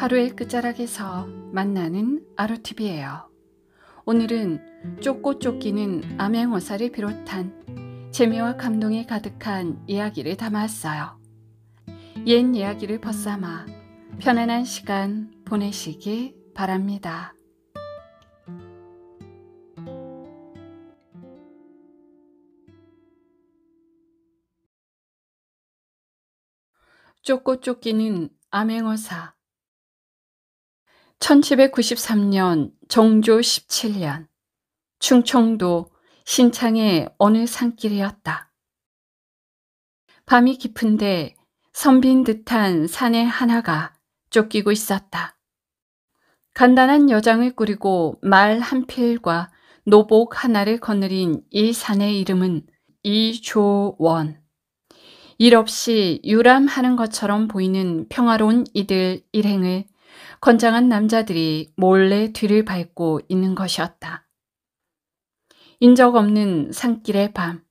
하루의 끝자락에서 만나는 아로티비예요 오늘은 쫓고 쫓기는 암행어사를 비롯한 재미와 감동이 가득한 이야기를 담았어요. 옛 이야기를 벗삼아 편안한 시간 보내시기 바랍니다. 쫓고 쫓기는 암행어사 1793년 정조 17년 충청도 신창의 어느 산길이었다. 밤이 깊은데 선빈 듯한 산의 하나가 쫓기고 있었다. 간단한 여장을 꾸리고 말 한 필과 노복 하나를 거느린 이 산의 이름은 이조원. 일 없이 유람하는 것처럼 보이는 평화로운 이들 일행을 건장한 남자들이 몰래 뒤를 밟고 있는 것이었다. 인적 없는 산길의 밤,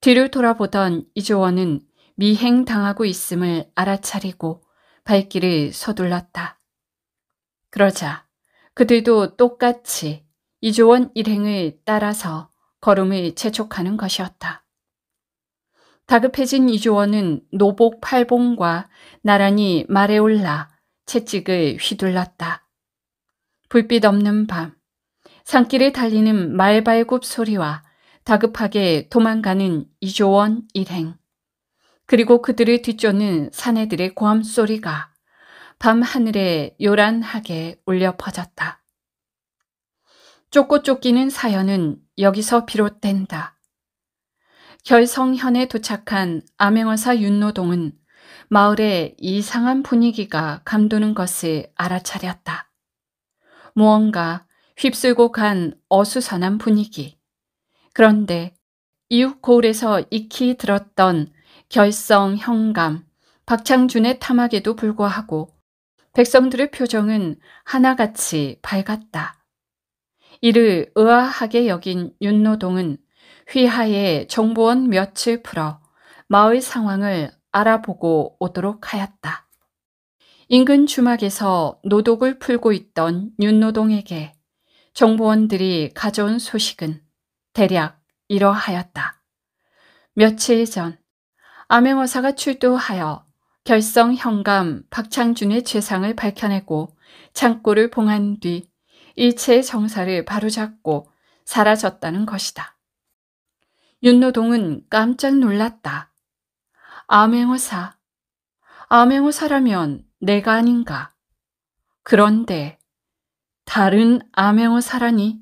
뒤를 돌아보던 이조원은 미행당하고 있음을 알아차리고 발길을 서둘렀다. 그러자 그들도 똑같이 이조원 일행을 따라서 걸음을 채촉하는 것이었다. 다급해진 이조원은 노복 팔봉과 나란히 말에 올라 채찍을 휘둘렀다. 불빛 없는 밤, 산길을 달리는 말발굽 소리와 다급하게 도망가는 이조원 일행, 그리고 그들을 뒤쫓는 사내들의 고함 소리가 밤 하늘에 요란하게 울려 퍼졌다. 쫓고 쫓기는 사연은 여기서 비롯된다. 결성현에 도착한 암행어사 윤노동은 마을의 이상한 분위기가 감도는 것을 알아차렸다. 무언가 휩쓸고 간 어수선한 분위기. 그런데 이웃 고을에서 익히 들었던 결성 형감, 박창준의 탐악에도 불구하고 백성들의 표정은 하나같이 밝았다. 이를 의아하게 여긴 윤노동은 휘하에 정보원 몇을 풀어 마을 상황을 알아보고 오도록 하였다. 인근 주막에서 노독을 풀고 있던 윤노동에게 정보원들이 가져온 소식은 대략 이러하였다. 며칠 전 암행어사가 출두하여 결성 현감 박창준의 죄상을 밝혀내고 창고를 봉한 뒤 일체의 정사를 바로잡고 사라졌다는 것이다. 윤노동은 깜짝 놀랐다. 암행어사. 암행어사라면 내가 아닌가. 그런데 다른 암행어사라니.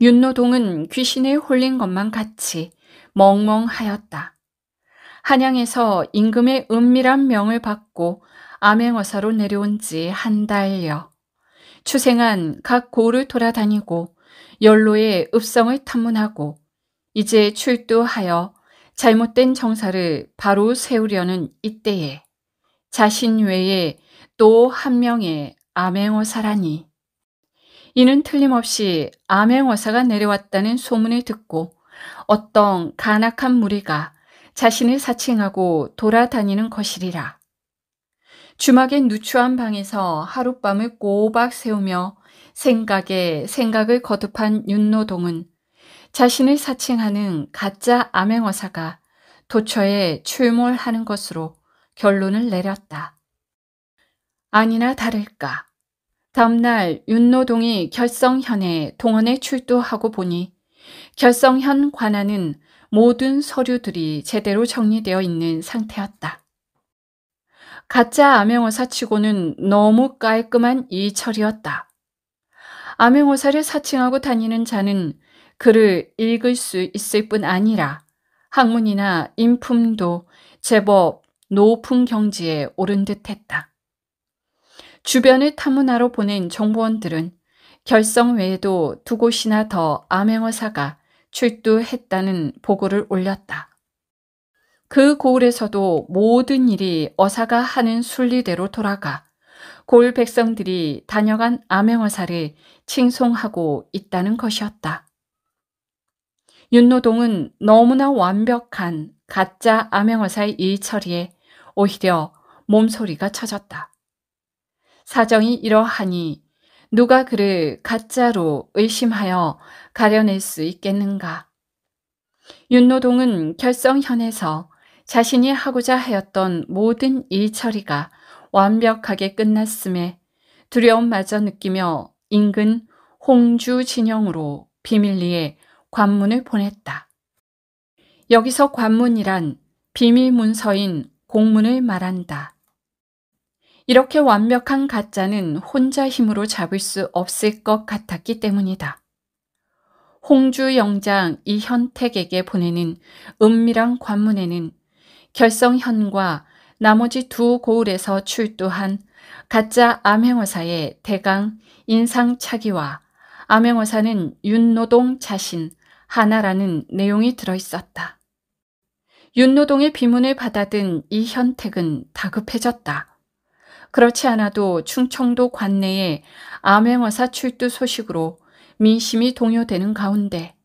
윤노동은 귀신에 홀린 것만 같이 멍멍하였다. 한양에서 임금의 은밀한 명을 받고 암행어사로 내려온 지 한 달여. 추생한 각 고를 돌아다니고 연로의 읍성을 탐문하고 이제 출두하여 잘못된 정사를 바로 세우려는 이때에 자신 외에 또 한 명의 암행어사라니. 이는 틀림없이 암행어사가 내려왔다는 소문을 듣고 어떤 간악한 무리가 자신을 사칭하고 돌아다니는 것이리라. 주막의 누추한 방에서 하룻밤을 꼬박 세우며 생각에 생각을 거듭한 윤노동은 자신을 사칭하는 가짜 암행어사가 도처에 출몰하는 것으로 결론을 내렸다. 아니나 다를까. 다음날 윤노동이 결성현에 동원에 출두하고 보니 결성현 관하는 모든 서류들이 제대로 정리되어 있는 상태였다. 가짜 암행어사 치고는 너무 깔끔한 이 처리였다. 암행어사를 사칭하고 다니는 자는 글을 읽을 수 있을 뿐 아니라 학문이나 인품도 제법 높은 경지에 오른 듯했다. 주변을 탐문하러 보낸 정보원들은 결성 외에도 두 곳이나 더 암행어사가 출두했다는 보고를 올렸다. 그 고을에서도 모든 일이 어사가 하는 순리대로 돌아가 고을 백성들이 다녀간 암행어사를 칭송하고 있다는 것이었다. 윤노동은 너무나 완벽한 가짜 암행어사의 일처리에 오히려 몸소리가 쳐졌다. 사정이 이러하니 누가 그를 가짜로 의심하여 가려낼 수 있겠는가? 윤노동은 결성현에서 자신이 하고자 하였던 모든 일처리가 완벽하게 끝났음에 두려움마저 느끼며 인근 홍주 진영으로 비밀리에 관문을 보냈다. 여기서 관문이란 비밀문서인 공문을 말한다. 이렇게 완벽한 가짜는 혼자 힘으로 잡을 수 없을 것 같았기 때문이다. 홍주 영장 이현택에게 보내는 은밀한 관문에는 결성현과 나머지 두 고을에서 출두한 가짜 암행어사의 대강 인상차기와 암행어사는 윤노동 자신 하나라는 내용이 들어있었다. 윤노동의 비문을 받아든 이 현택은 다급해졌다. 그렇지 않아도 충청도 관내에 암행어사 출두 소식으로 민심이 동요되는 가운데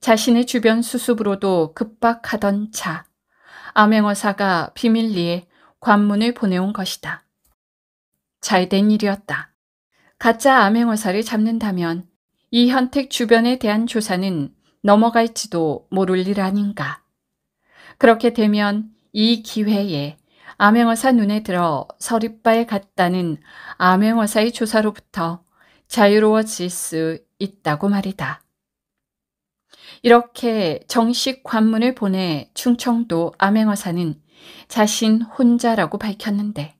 자신의 주변 수습으로도 급박하던 차 암행어사가 비밀리에 관문을 보내온 것이다. 잘된 일이었다. 가짜 암행어사를 잡는다면 이현택 주변에 대한 조사는 넘어갈지도 모를 일 아닌가. 그렇게 되면 이 기회에 암행어사 눈에 들어 서바에갔다는 암행어사의 조사로부터 자유로워질 수 있다고 말이다. 이렇게 정식 관문을 보내 충청도 암행어사는 자신 혼자라고 밝혔는데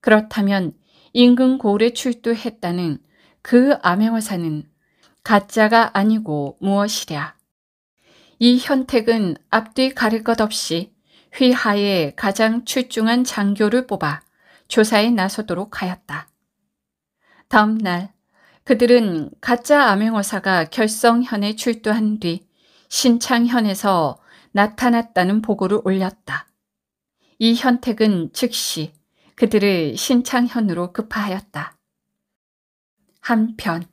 그렇다면 인근 고을에 출두했다는 그 암행어사는 가짜가 아니고 무엇이랴. 이 현택은 앞뒤 가릴 것 없이 휘하에 가장 출중한 장교를 뽑아 조사에 나서도록 하였다. 다음 날 그들은 가짜 암행어사가 결성현에 출두한 뒤 신창현에서 나타났다는 보고를 올렸다. 이 현택은 즉시 그들을 신창현으로 급파하였다. 한편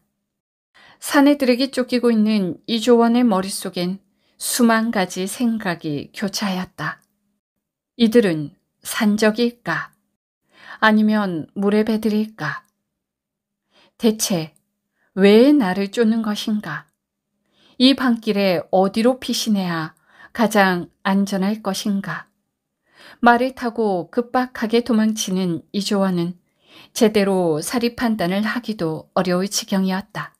사내들에게 쫓기고 있는 이조원의 머릿속엔 수만 가지 생각이 교차하였다. 이들은 산적일까? 아니면 물에 배들일까 대체 왜 나를 쫓는 것인가? 이방길에 어디로 피신해야 가장 안전할 것인가? 말을 타고 급박하게 도망치는 이조원은 제대로 사리 판단을 하기도 어려울 지경이었다.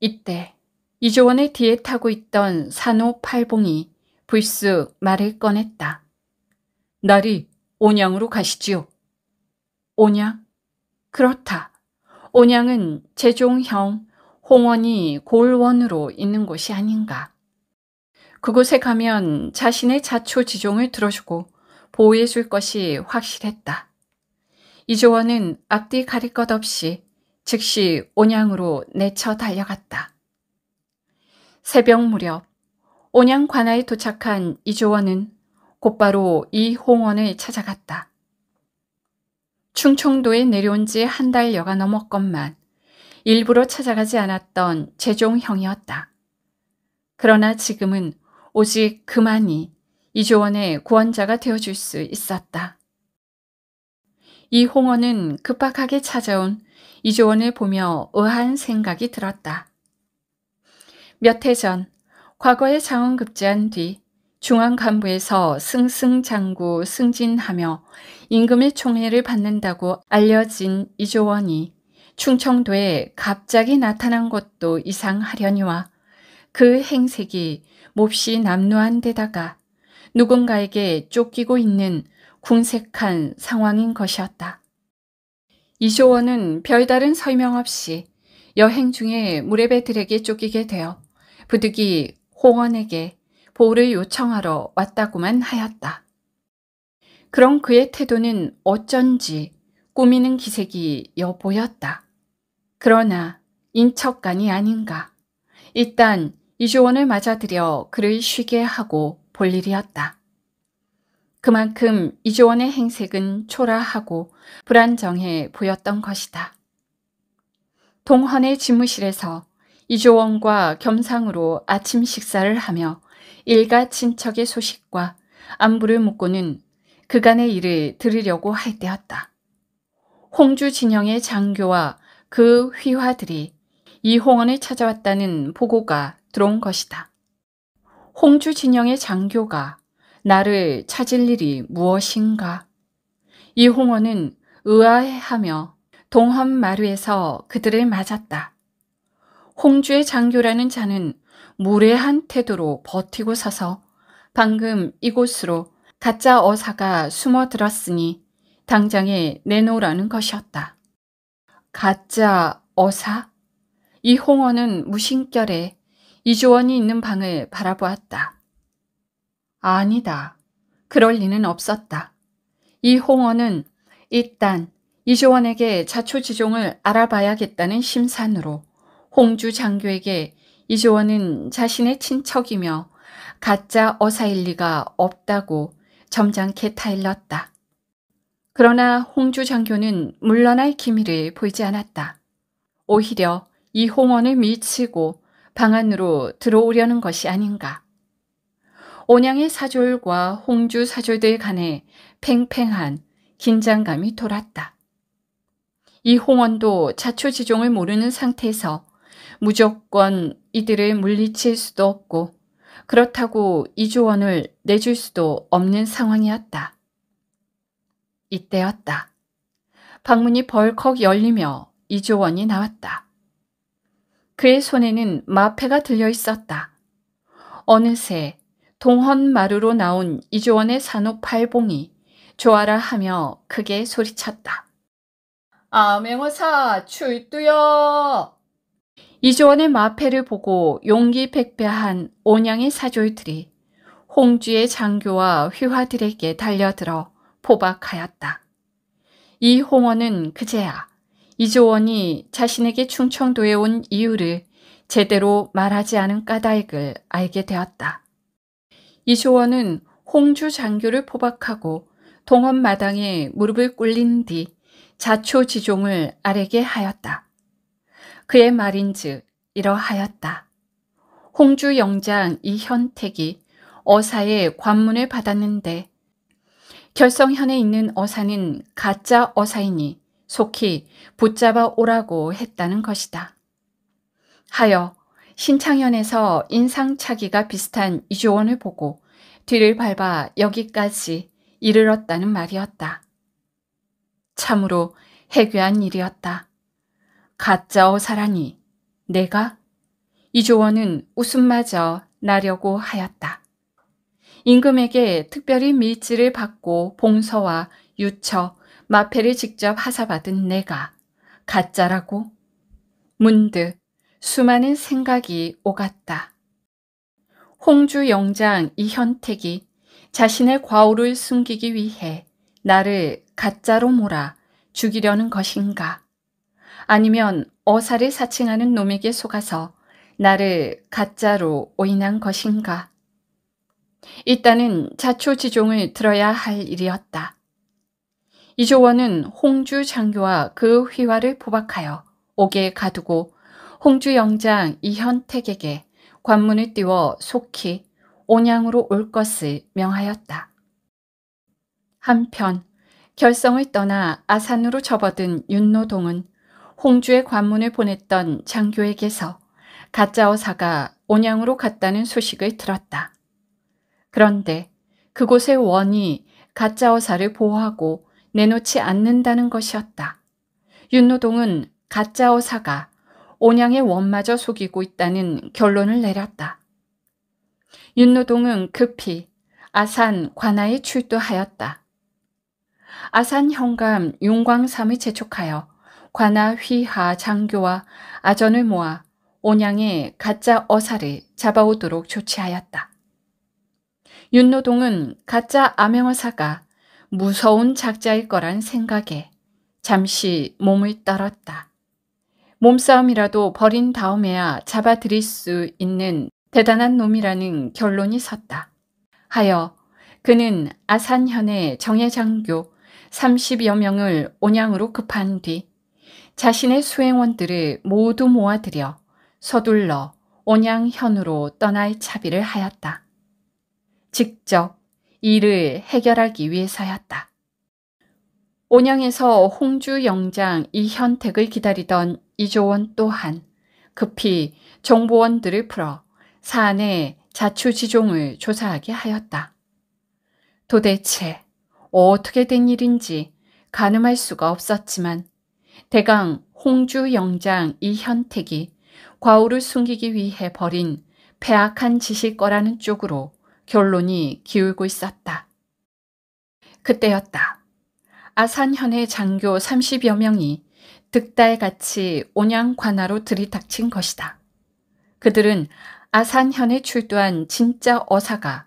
이때 이조원의 뒤에 타고 있던 산호 팔봉이 불쑥 말을 꺼냈다. 나리 온양으로 가시지요. 온양? 그렇다. 온양은 제종형 홍원이 골원으로 있는 곳이 아닌가. 그곳에 가면 자신의 자초지종을 들어주고 보호해줄 것이 확실했다. 이조원은 앞뒤 가릴 것 없이 즉시 온양으로 내쳐 달려갔다. 새벽 무렵 온양 관아에 도착한 이조원은 곧바로 이홍원을 찾아갔다. 충청도에 내려온 지 한 달여가 넘었건만 일부러 찾아가지 않았던 재종형이었다. 그러나 지금은 오직 그만이 이조원의 구원자가 되어줄 수 있었다. 이홍원은 급박하게 찾아온 이조원을 보며 의한 생각이 들었다. 몇 해 전과거의 장원급제한 뒤 중앙 간부에서 승승장구 승진하며 임금의 총애를 받는다고 알려진 이조원이 충청도에 갑자기 나타난 것도 이상하려니와 그 행색이 몹시 남루한 데다가 누군가에게 쫓기고 있는 궁색한 상황인 것이었다. 이쇼원은 별다른 설명 없이 여행 중에 무레베들에게 쫓기게 되어 부득이 홍원에게 보호를 요청하러 왔다고만 하였다. 그런 그의 태도는 어쩐지 꾸미는 기색이 여보였다. 그러나 인척간이 아닌가. 일단 이주원을 맞아들여 그를 쉬게 하고 볼 일이었다. 그만큼 이조원의 행색은 초라하고 불안정해 보였던 것이다. 동헌의 집무실에서 이조원과 겸상으로 아침 식사를 하며 일가 친척의 소식과 안부를 묻고는 그간의 일을 들으려고 할 때였다. 홍주 진영의 장교와 그 휘화들이 이홍원을 찾아왔다는 보고가 들어온 것이다. 홍주 진영의 장교가 나를 찾을 일이 무엇인가? 이홍원은 의아해하며 동험 마루에서 그들을 맞았다. 홍주의 장교라는 자는 무례한 태도로 버티고 서서 방금 이곳으로 가짜 어사가 숨어 들었으니 당장에 내놓으라는 것이었다. 가짜 어사? 이홍원은 무심결에 이주원이 있는 방을 바라보았다. 아니다. 그럴 리는 없었다. 이홍원은 일단 이조원에게 자초지종을 알아봐야겠다는 심산으로 홍주 장교에게 이조원은 자신의 친척이며 가짜 어사일 리가 없다고 점잖게 타일렀다. 그러나 홍주 장교는 물러날 기미를 보이지 않았다. 오히려 이홍원을 밀치고 방 안으로 들어오려는 것이 아닌가. 온양의 사졸과 홍주 사졸들 간에 팽팽한 긴장감이 돌았다. 이 홍원도 자초지종을 모르는 상태에서 무조건 이들을 물리칠 수도 없고 그렇다고 이조원을 내줄 수도 없는 상황이었다. 이때였다. 방문이 벌컥 열리며 이조원이 나왔다. 그의 손에는 마패가 들려 있었다. 어느새 동헌마루로 나온 이조원의 산옥팔봉이 좋아라 하며 크게 소리쳤다. 아행어사 출두여! 이조원의 마패를 보고 용기백배한 온양의 사졸들이 홍주의 장교와 휘화들에게 달려들어 포박하였다. 이홍원은 그제야 이조원이 자신에게 충청도에 온 이유를 제대로 말하지 않은 까닭을 알게 되었다. 이소원은 홍주 장교를 포박하고 동원 마당에 무릎을 꿇린 뒤 자초지종을 아래게 하였다. 그의 말인즉 이러하였다. 홍주 영장 이현택이 어사의 관문을 받았는데 결성현에 있는 어사는 가짜 어사이니 속히 붙잡아 오라고 했다는 것이다. 하여 신창현에서 인상차기가 비슷한 이조원을 보고 뒤를 밟아 여기까지 이르렀다는 말이었다. 참으로 해괴한 일이었다. 가짜 오사라니 내가? 이조원은 웃음마저 나려고 하였다. 임금에게 특별히 밀지를 받고 봉서와 유처, 마패를 직접 하사받은 내가 가짜라고? 문득 수많은 생각이 오갔다. 홍주 영장 이현택이 자신의 과오를 숨기기 위해 나를 가짜로 몰아 죽이려는 것인가? 아니면 어사를 사칭하는 놈에게 속아서 나를 가짜로 오인한 것인가? 일단은 자초지종을 들어야 할 일이었다. 이조원은 홍주 장교와 그 휘화를 포박하여 옥에 가두고 홍주 영장 이현택에게 관문을 띄워 속히 온양으로 올 것을 명하였다. 한편 결성을 떠나 아산으로 접어든 윤노동은 홍주의 관문을 보냈던 장교에게서 가짜어사가 온양으로 갔다는 소식을 들었다. 그런데 그곳의 원이 가짜어사를 보호하고 내놓지 않는다는 것이었다. 윤노동은 가짜어사가 온양의 원마저 속이고 있다는 결론을 내렸다. 윤노동은 급히 아산 관하에 출두하였다. 아산 현감 윤광삼을 재촉하여 관하 휘하 장교와 아전을 모아 온양의 가짜 어사를 잡아오도록 조치하였다. 윤노동은 가짜 암행어사가 무서운 작자일 거란 생각에 잠시 몸을 떨었다. 몸싸움이라도 벌인 다음에야 잡아들일 수 있는 대단한 놈이라는 결론이 섰다. 하여 그는 아산현의 정예장교 30여 명을 온양으로 급한 뒤 자신의 수행원들을 모두 모아들여 서둘러 온양현으로 떠날 차비를 하였다. 직접 이를 해결하기 위해서였다. 온양에서 홍주 영장 이현택을 기다리던 이조원 또한 급히 정보원들을 풀어 사안의 자초지종을 조사하게 하였다. 도대체 어떻게 된 일인지 가늠할 수가 없었지만 대강 홍주 영장 이현택이 과오를 숨기기 위해 벌인 패악한 짓일 거라는 쪽으로 결론이 기울고 있었다. 그때였다. 아산현의 장교 30여 명이 득달같이 온양 관화로 들이닥친 것이다. 그들은 아산현에 출두한 진짜 어사가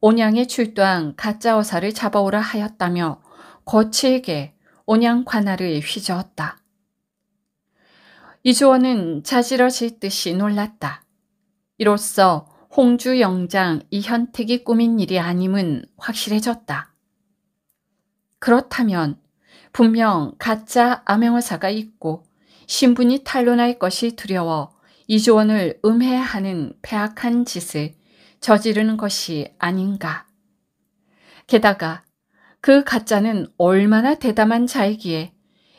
온양에 출두한 가짜 어사를 잡아오라 하였다며 거칠게 온양 관화를 휘저었다. 이주원은 자지러질 듯이 놀랐다. 이로써 홍주 영장 이현택이 꾸민 일이 아님은 확실해졌다. 그렇다면 분명 가짜 암행어사가 있고 신분이 탄로날 것이 두려워 이조원을 음해하는 폐악한 짓을 저지르는 것이 아닌가. 게다가 그 가짜는 얼마나 대담한 자이기에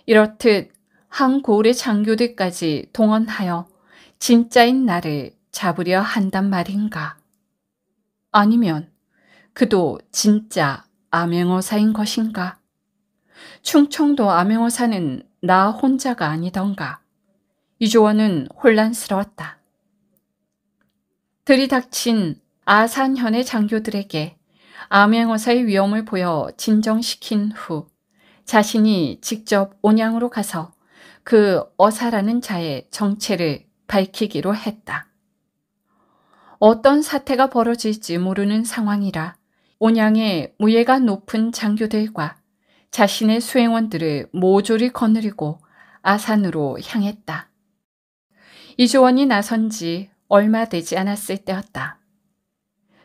이렇듯 한고을의 장교들까지 동원하여 진짜인 나를 잡으려 한단 말인가. 아니면 그도 진짜 암행어사인 것인가? 충청도 암행어사는 나 혼자가 아니던가. 이조원은 혼란스러웠다. 들이닥친 아산현의 장교들에게 암행어사의 위험을 보여 진정시킨 후 자신이 직접 온양으로 가서 그 어사라는 자의 정체를 밝히기로 했다. 어떤 사태가 벌어질지 모르는 상황이라 온양의 무예가 높은 장교들과 자신의 수행원들을 모조리 거느리고 아산으로 향했다. 이조원이 나선 지 얼마 되지 않았을 때였다.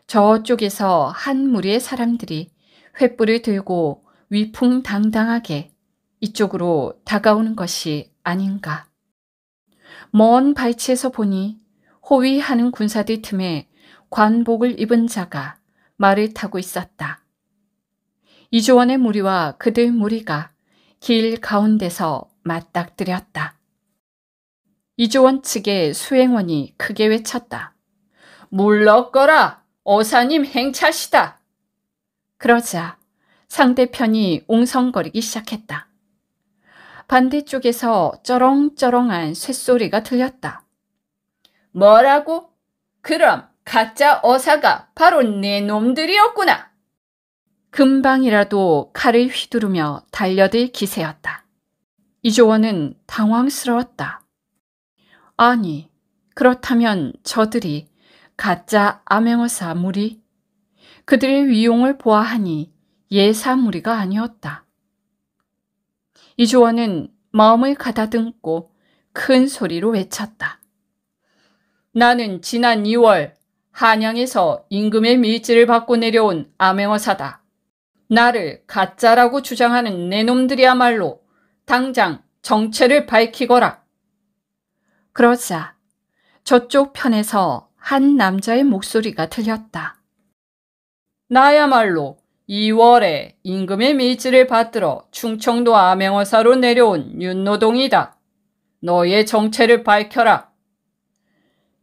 저쪽에서 한 무리의 사람들이 횃불을 들고 위풍당당하게 이쪽으로 다가오는 것이 아닌가. 먼 발치에서 보니 호위하는 군사들 틈에 관복을 입은 자가 말을 타고 있었다. 이조원의 무리와 그들 무리가 길 가운데서 맞닥뜨렸다. 이조원 측의 수행원이 크게 외쳤다. 물러거라! 어사님 행차시다! 그러자 상대편이 웅성거리기 시작했다. 반대쪽에서 쩌렁쩌렁한 쇳소리가 들렸다. 뭐라고? 그럼 가짜 어사가 바로 내 놈들이었구나. 금방이라도 칼을 휘두르며 달려들 기세였다. 이조원은 당황스러웠다. 아니, 그렇다면 저들이 가짜 암행어사 무리? 그들의 위용을 보아하니 예사 무리가 아니었다. 이조원은 마음을 가다듬고 큰 소리로 외쳤다. 나는 지난 2월 한양에서 임금의 밀지를 받고 내려온 암행어사다. 나를 가짜라고 주장하는 내놈들이야말로 당장 정체를 밝히거라. 그러자 저쪽 편에서 한 남자의 목소리가 들렸다. 나야말로 2월에 임금의 밀지를 받들어 충청도 암행어사로 내려온 윤노동이다. 너의 정체를 밝혀라.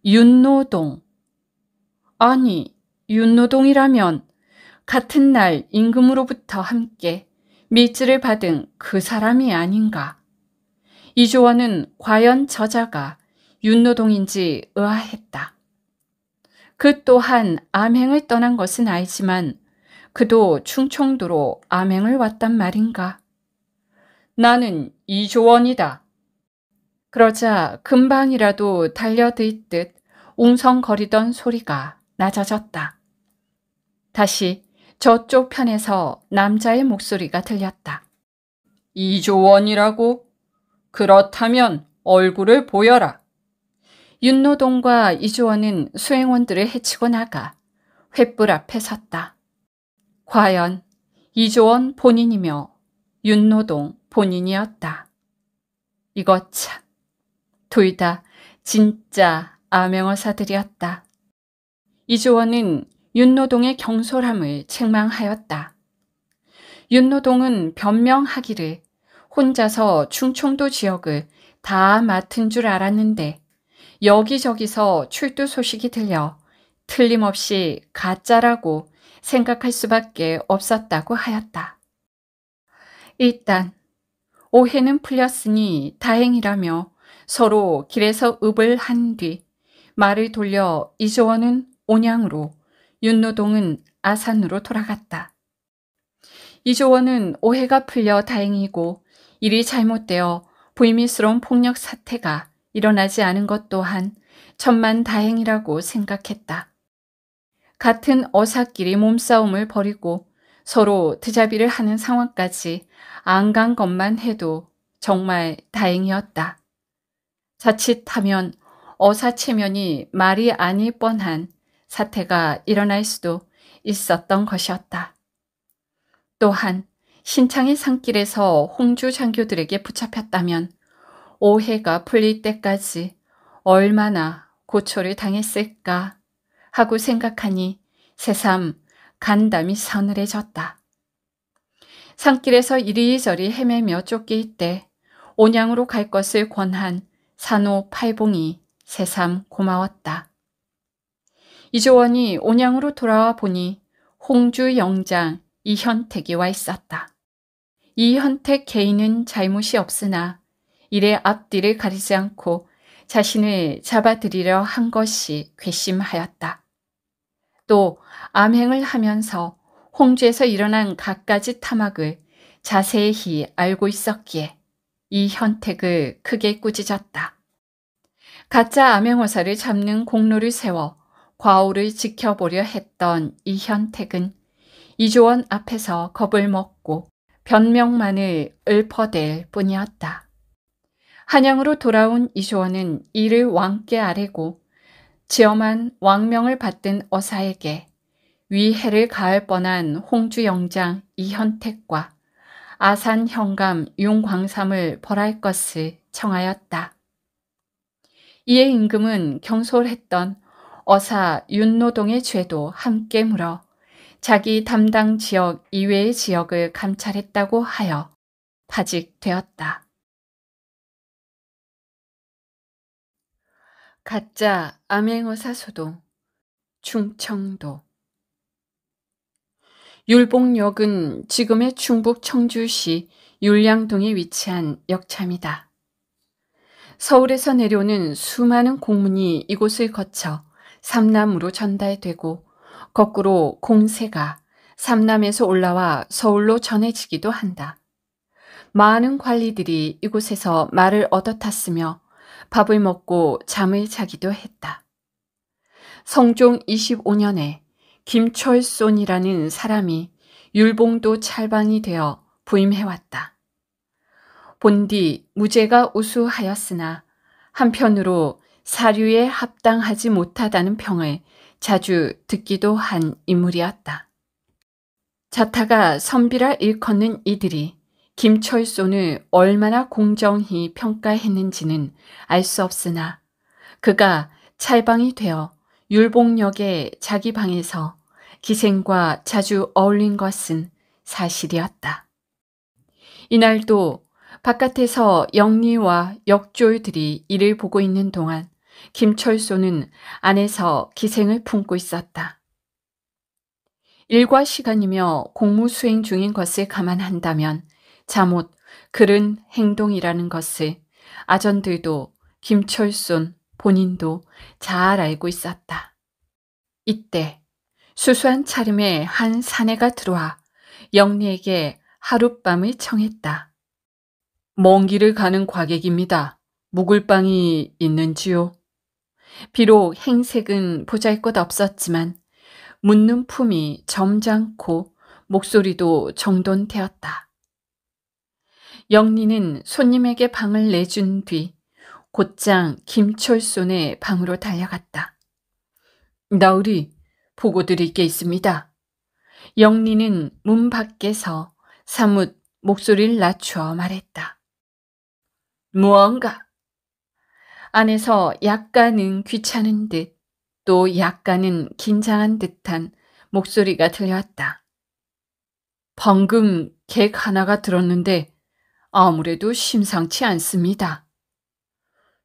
윤노동. 아니, 윤노동이라면 같은 날 임금으로부터 함께 밀지를 받은 그 사람이 아닌가. 이조원은 과연 저자가 윤노동인지 의아했다. 그 또한 암행을 떠난 것은 알지만 그도 충청도로 암행을 왔단 말인가. 나는 이조원이다. 그러자 금방이라도 달려들 듯 웅성거리던 소리가 낮아졌다. 다시 저쪽 편에서 남자의 목소리가 들렸다. 이조원이라고? 그렇다면 얼굴을 보여라. 윤노동과 이조원은 수행원들을 해치고 나가 횃불 앞에 섰다. 과연 이조원 본인이며 윤노동 본인이었다. 이것 참. 둘 다 진짜 암명어사들이었다 이주원은 윤노동의 경솔함을 책망하였다. 윤노동은 변명하기를 혼자서 충청도 지역을 다 맡은 줄 알았는데 여기저기서 출두 소식이 들려 틀림없이 가짜라고 생각할 수밖에 없었다고 하였다. 일단 오해는 풀렸으니 다행이라며 서로 길에서 읍을 한 뒤 말을 돌려 이조원은 온양으로 윤노동은 아산으로 돌아갔다. 이조원은 오해가 풀려 다행이고 일이 잘못되어 불미스러운 폭력 사태가 일어나지 않은 것 또한 천만 다행이라고 생각했다. 같은 어사끼리 몸싸움을 벌이고 서로 드자비를 하는 상황까지 안 간 것만 해도 정말 다행이었다. 자칫하면 어사체면이 말이 아닐 뻔한 사태가 일어날 수도 있었던 것이었다. 또한 신창의 산길에서 홍주 장교들에게 붙잡혔다면 오해가 풀릴 때까지 얼마나 고초를 당했을까 하고 생각하니 새삼 간담이 서늘해졌다. 산길에서 이리저리 헤매며 쫓길 때 온양으로 갈 것을 권한 산호 팔봉이 새삼 고마웠다. 이조원이 온양으로 돌아와 보니 홍주 영장 이현택이 와 있었다. 이현택 개인은 잘못이 없으나 이래 앞뒤를 가리지 않고 자신을 잡아들이려 한 것이 괘씸하였다. 또 암행을 하면서 홍주에서 일어난 갖가지 타막을 자세히 알고 있었기에 이현택을 크게 꾸짖었다. 가짜 암행어사를 잡는 공로를 세워 과오를 지켜보려 했던 이현택은 이조원 앞에서 겁을 먹고 변명만을 읊어댈 뿐이었다. 한양으로 돌아온 이조원은 이를 왕께 아뢰고 지엄한 왕명을 받든 어사에게 위해를 가할 뻔한 홍주 영장 이현택과 아산 형감 용광삼을 벌할 것을 청하였다. 이에 임금은 경솔했던 어사 윤노동의 죄도 함께 물어 자기 담당 지역 이외의 지역을 감찰했다고 하여 파직되었다. 가짜 암행어사 소동 충청도 율봉역은 지금의 충북 청주시 율량동에 위치한 역참이다. 서울에서 내려오는 수많은 공문이 이곳을 거쳐 삼남으로 전달되고 거꾸로 공세가 삼남에서 올라와 서울로 전해지기도 한다. 많은 관리들이 이곳에서 말을 얻어 탔으며 밥을 먹고 잠을 자기도 했다. 성종 25년에 김철손이라는 사람이 율봉도 찰방이 되어 부임해왔다. 본디 무죄가 우수하였으나 한편으로 사류에 합당하지 못하다는 평을 자주 듣기도 한 인물이었다. 자타가 선비라 일컫는 이들이 김철손을 얼마나 공정히 평가했는지는 알 수 없으나 그가 찰방이 되어 율봉역의 자기 방에서 기생과 자주 어울린 것은 사실이었다. 이날도 바깥에서 영리와 역졸들이 이를 보고 있는 동안 김철소는 안에서 기생을 품고 있었다. 일과 시간이며 공무 수행 중인 것을 감안한다면 잠옷, 그은 행동이라는 것을 아전들도 김철손 본인도 잘 알고 있었다. 이때 수수한 차림의 한 사내가 들어와 영리에게 하룻밤을 청했다. 먼 길을 가는 과객입니다. 묵을 방이 있는지요? 비록 행색은 보잘것 없었지만 묻는 품이 점잖고 목소리도 정돈되었다. 영리는 손님에게 방을 내준 뒤 곧장 김철손의 방으로 달려갔다. 나으리, 보고 드릴 게 있습니다. 영리는 문 밖에서 사뭇 목소리를 낮추어 말했다. 무언가 안에서 약간은 귀찮은 듯 또 약간은 긴장한 듯한 목소리가 들려왔다. 방금 객 하나가 들었는데 아무래도 심상치 않습니다.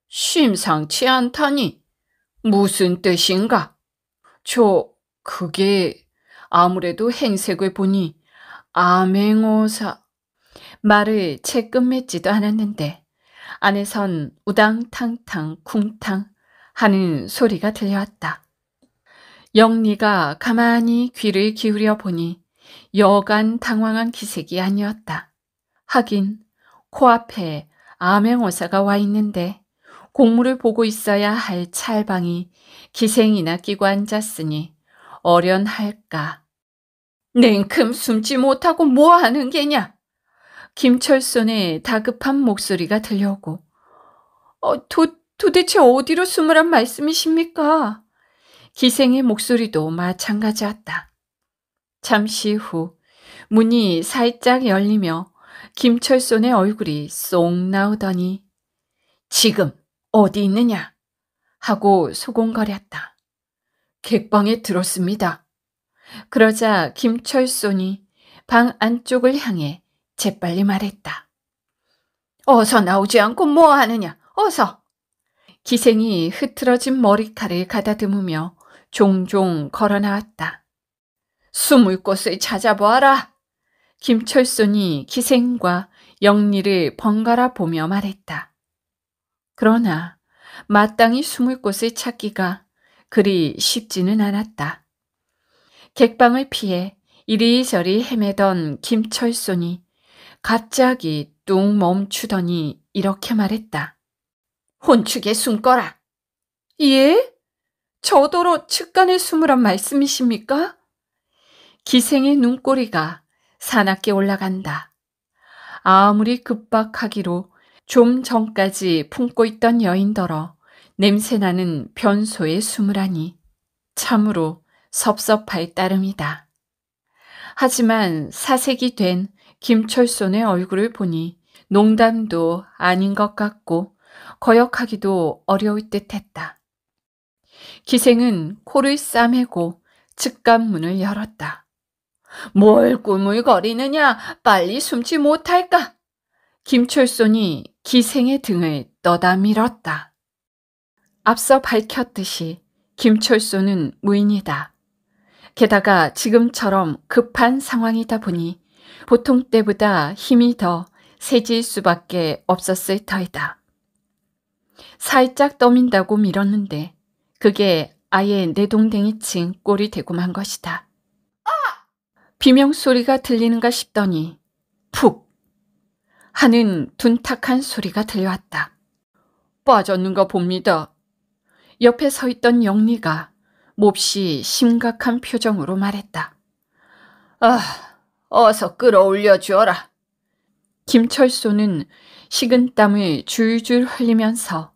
심상치 않다니 무슨 뜻인가? 저 그게 아무래도 행색을 보니 암행어사 말을 채 끝맺지도 않았는데 안에선 우당탕탕 쿵탕 하는 소리가 들려왔다. 영리가 가만히 귀를 기울여 보니 여간 당황한 기색이 아니었다. 하긴 코앞에 암행어사가 와 있는데 공물을 보고 있어야 할 찰방이 기생이나 끼고 앉았으니 어련할까. 냉큼 숨지 못하고 뭐 하는 게냐? 김철손의 다급한 목소리가 들려오고 어, 도, 도대체 어디로 숨으란 말씀이십니까? 기생의 목소리도 마찬가지였다. 잠시 후 문이 살짝 열리며 김철손의 얼굴이 쏙 나오더니 지금 어디 있느냐? 하고 소곤거렸다. 객방에 들었습니다. 그러자 김철손이 방 안쪽을 향해 재빨리 말했다. 어서 나오지 않고 뭐 하느냐, 어서! 기생이 흐트러진 머리칼을 가다듬으며 종종 걸어 나왔다. 숨을 곳을 찾아보아라! 김철순이 기생과 영리를 번갈아 보며 말했다. 그러나 마땅히 숨을 곳을 찾기가 그리 쉽지는 않았다. 객방을 피해 이리저리 헤매던 김철순이 갑자기 뚱 멈추더니 이렇게 말했다. 혼축에 숨거라. 예? 저더러 측간에 숨으란 말씀이십니까? 기생의 눈꼬리가 사납게 올라간다. 아무리 급박하기로 좀 전까지 품고 있던 여인더러 냄새나는 변소의 숨으라니 참으로 섭섭할 따름이다. 하지만 사색이 된 김철손의 얼굴을 보니 농담도 아닌 것 같고 거역하기도 어려울 듯 했다. 기생은 코를 싸매고 즉감문을 열었다. 뭘 꾸물거리느냐 빨리 숨지 못할까? 김철손이 기생의 등을 떠다 밀었다. 앞서 밝혔듯이 김철손은 무인이다. 게다가 지금처럼 급한 상황이다 보니 보통 때보다 힘이 더 세질 수밖에 없었을 터이다. 살짝 떠민다고 밀었는데 그게 아예 내 동댕이 친 꼴이 되고만 것이다. 비명 소리가 들리는가 싶더니 푹 하는 둔탁한 소리가 들려왔다. 빠졌는가 봅니다. 옆에 서 있던 영리가 몹시 심각한 표정으로 말했다. 아, 어서 끌어올려 주어라. 김철소는 식은 땀을 줄줄 흘리면서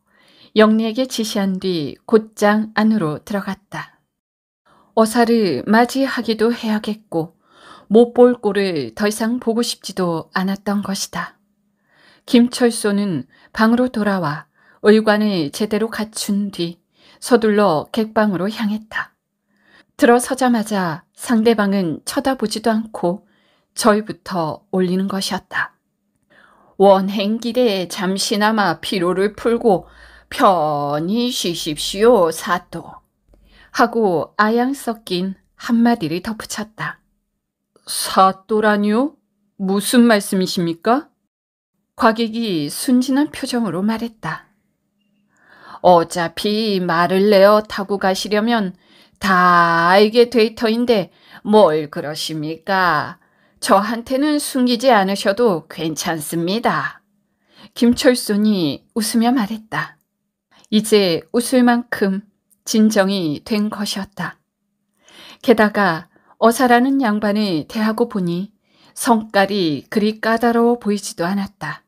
영리에게 지시한 뒤 곧장 안으로 들어갔다. 어사를 맞이하기도 해야겠고 못 볼 꼴을 더 이상 보고 싶지도 않았던 것이다. 김철소는 방으로 돌아와 의관을 제대로 갖춘 뒤 서둘러 객방으로 향했다. 들어서자마자 상대방은 쳐다보지도 않고 저희부터 올리는 것이었다. 원행길에 잠시나마 피로를 풀고 편히 쉬십시오, 사또. 하고 아양 섞인 한마디를 덧붙였다. 사또라뇨? 무슨 말씀이십니까? 과객이 순진한 표정으로 말했다. 어차피 말을 내어 타고 가시려면 다 알게 데이 터인데 뭘 그러십니까? 저한테는 숨기지 않으셔도 괜찮습니다. 김철순이 웃으며 말했다. 이제 웃을 만큼 진정이 된 것이었다. 게다가 어사라는 양반을 대하고 보니 성깔이 그리 까다로워 보이지도 않았다.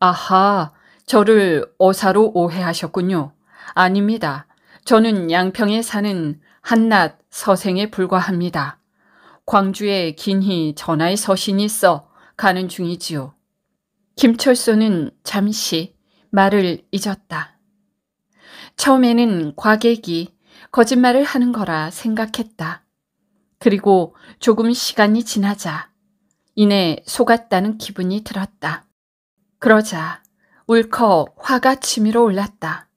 아하, 저를 어사로 오해하셨군요. 아닙니다. 저는 양평에 사는 한낱 서생에 불과합니다. 광주에 긴히 전하의 서신이 있어 가는 중이지요. 김철수는 잠시 말을 잊었다. 처음에는 과객이 거짓말을 하는 거라 생각했다. 그리고 조금 시간이 지나자 이내 속았다는 기분이 들었다. 그러자 울컥 화가 치밀어 올랐다.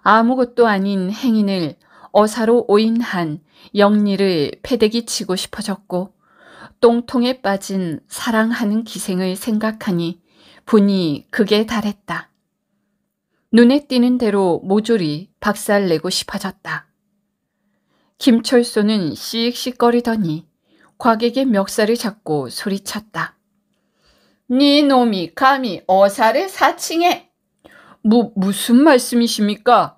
아무것도 아닌 행인을 어사로 오인한 영리를 패대기 치고 싶어졌고 똥통에 빠진 사랑하는 기생을 생각하니 분이 극에 달했다. 눈에 띄는 대로 모조리 박살내고 싶어졌다. 김철소는 씩씩거리더니 곽에게 멱살을 잡고 소리쳤다. 네 놈이 감히 어사를 사칭해! 무, 무슨 말씀이십니까?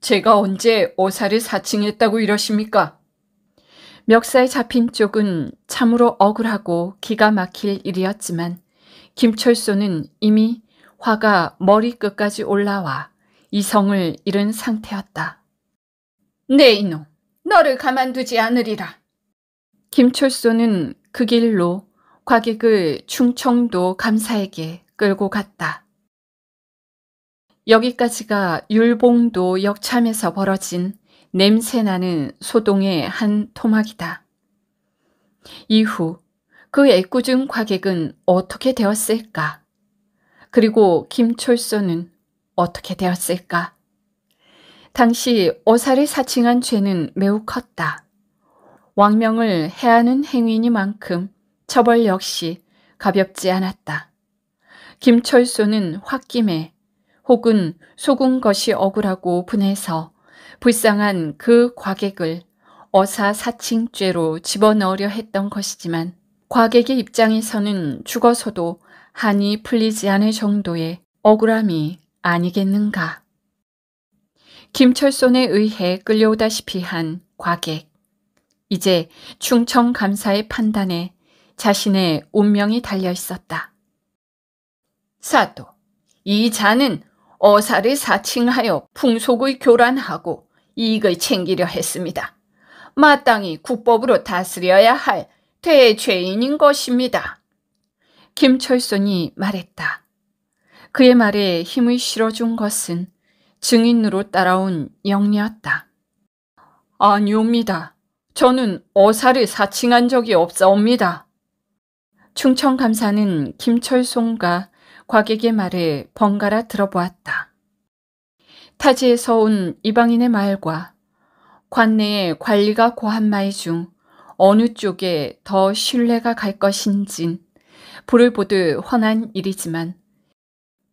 제가 언제 어사를 사칭했다고 이러십니까? 멱살 잡힌 쪽은 참으로 억울하고 기가 막힐 일이었지만 김철소는 이미 화가 머리끝까지 올라와 이성을 잃은 상태였다. 네 이놈, 너를 가만두지 않으리라. 김철소는 그 길로 과객을 충청도 감사에게 끌고 갔다. 여기까지가 율봉도 역참에서 벌어진 냄새나는 소동의 한 토막이다. 이후 그 애꿎은 과객은 어떻게 되었을까? 그리고 김철소는 어떻게 되었을까? 당시 어사를 사칭한 죄는 매우 컸다. 왕명을 해하는 행위니만큼 처벌 역시 가볍지 않았다. 김철소는 홧김에 혹은 속은 것이 억울하고 분해서 불쌍한 그 과객을 어사사칭죄로 집어넣으려 했던 것이지만 과객의 입장에서는 죽어서도 한이 풀리지 않을 정도의 억울함이 아니겠는가. 김철손에 의해 끌려오다시피 한 과객. 이제 충청감사의 판단에 자신의 운명이 달려 있었다. 사도, 이 자는 어사를 사칭하여 풍속의 교란하고 이익을 챙기려 했습니다. 마땅히 국법으로 다스려야 할 대죄인인 것입니다. 김철순이 말했다. 그의 말에 힘을 실어준 것은 증인으로 따라온 영리였다. 아니옵니다. 저는 어사를 사칭한 적이 없사옵니다. 충청감사는 김철송과 곽에게 말을 번갈아 들어보았다. 타지에서 온 이방인의 말과 관내의 관리가 고한 말 중 어느 쪽에 더 신뢰가 갈 것인진 불을 보듯 훤한 일이지만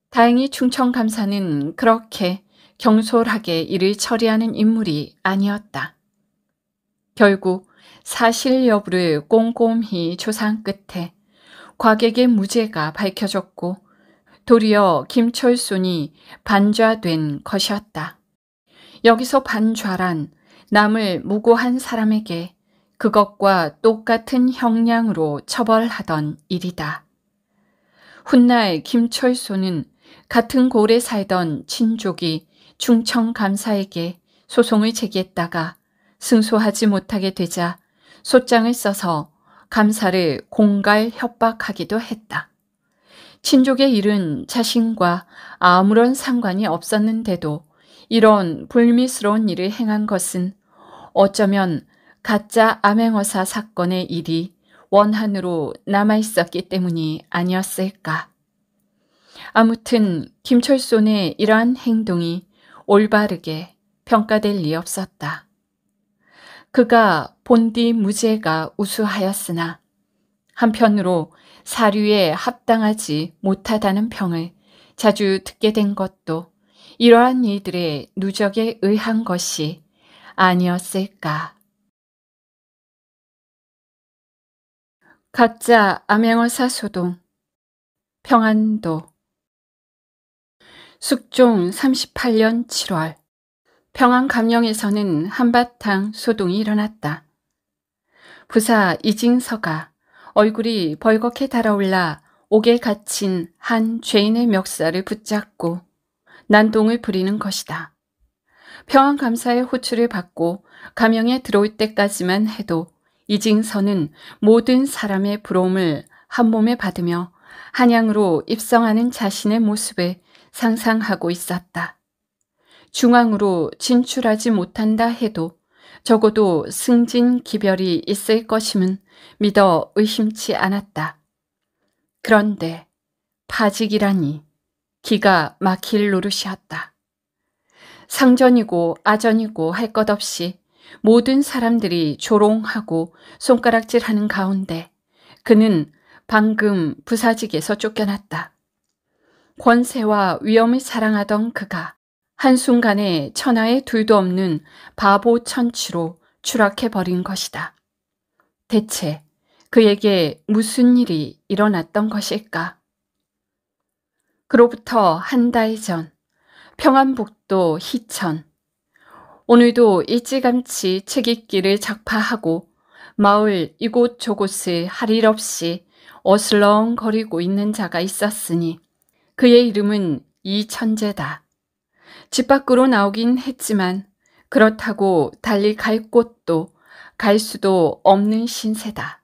다행히 충청감사는 그렇게 경솔하게 일을 처리하는 인물이 아니었다. 결국 사실 여부를 꼼꼼히 조상 끝에 과객의 무죄가 밝혀졌고 도리어 김철순이 반좌된 것이었다. 여기서 반좌란 남을 무고한 사람에게 그것과 똑같은 형량으로 처벌하던 일이다. 훗날 김철소는 같은 고에 살던 친족이 충청감사에게 소송을 제기했다가 승소하지 못하게 되자 소장을 써서 감사를 공갈 협박하기도 했다. 친족의 일은 자신과 아무런 상관이 없었는데도 이런 불미스러운 일을 행한 것은 어쩌면 가짜 암행어사 사건의 일이 원한으로 남아 있었기 때문이 아니었을까. 아무튼 김철손의 이러한 행동이 올바르게 평가될 리 없었다. 그가 본디 무죄가 우수하였으나 한편으로 사류에 합당하지 못하다는 평을 자주 듣게 된 것도 이러한 이들의 누적에 의한 것이 아니었을까. 가짜 암행어사 소동 평안도 숙종 38년 7월 평안 감영에서는 한바탕 소동이 일어났다. 부사 이징서가 얼굴이 벌겋게 달아올라 옥에 갇힌 한 죄인의 멱살을 붙잡고 난동을 부리는 것이다. 평안감사의 호출을 받고 감형에 들어올 때까지만 해도 이징선은 모든 사람의 부러움을 한몸에 받으며 한양으로 입성하는 자신의 모습에 상상하고 있었다. 중앙으로 진출하지 못한다 해도 적어도 승진 기별이 있을 것임은 믿어 의심치 않았다. 그런데 파직이라니 기가 막힐 노릇이었다. 상전이고 아전이고 할 것 없이 모든 사람들이 조롱하고 손가락질하는 가운데 그는 방금 부사직에서 쫓겨났다. 권세와 위엄을 사랑하던 그가 한순간에 천하에 둘도 없는 바보 천치로 추락해버린 것이다. 대체 그에게 무슨 일이 일어났던 것일까? 그로부터 한 달 전, 평안북도 희천. 오늘도 일찌감치 책 읽기를 작파하고 마을 이곳저곳을 할 일 없이 어슬렁거리고 있는 자가 있었으니 그의 이름은 이천재다. 집 밖으로 나오긴 했지만 그렇다고 달리 갈 곳도 갈 수도 없는 신세다.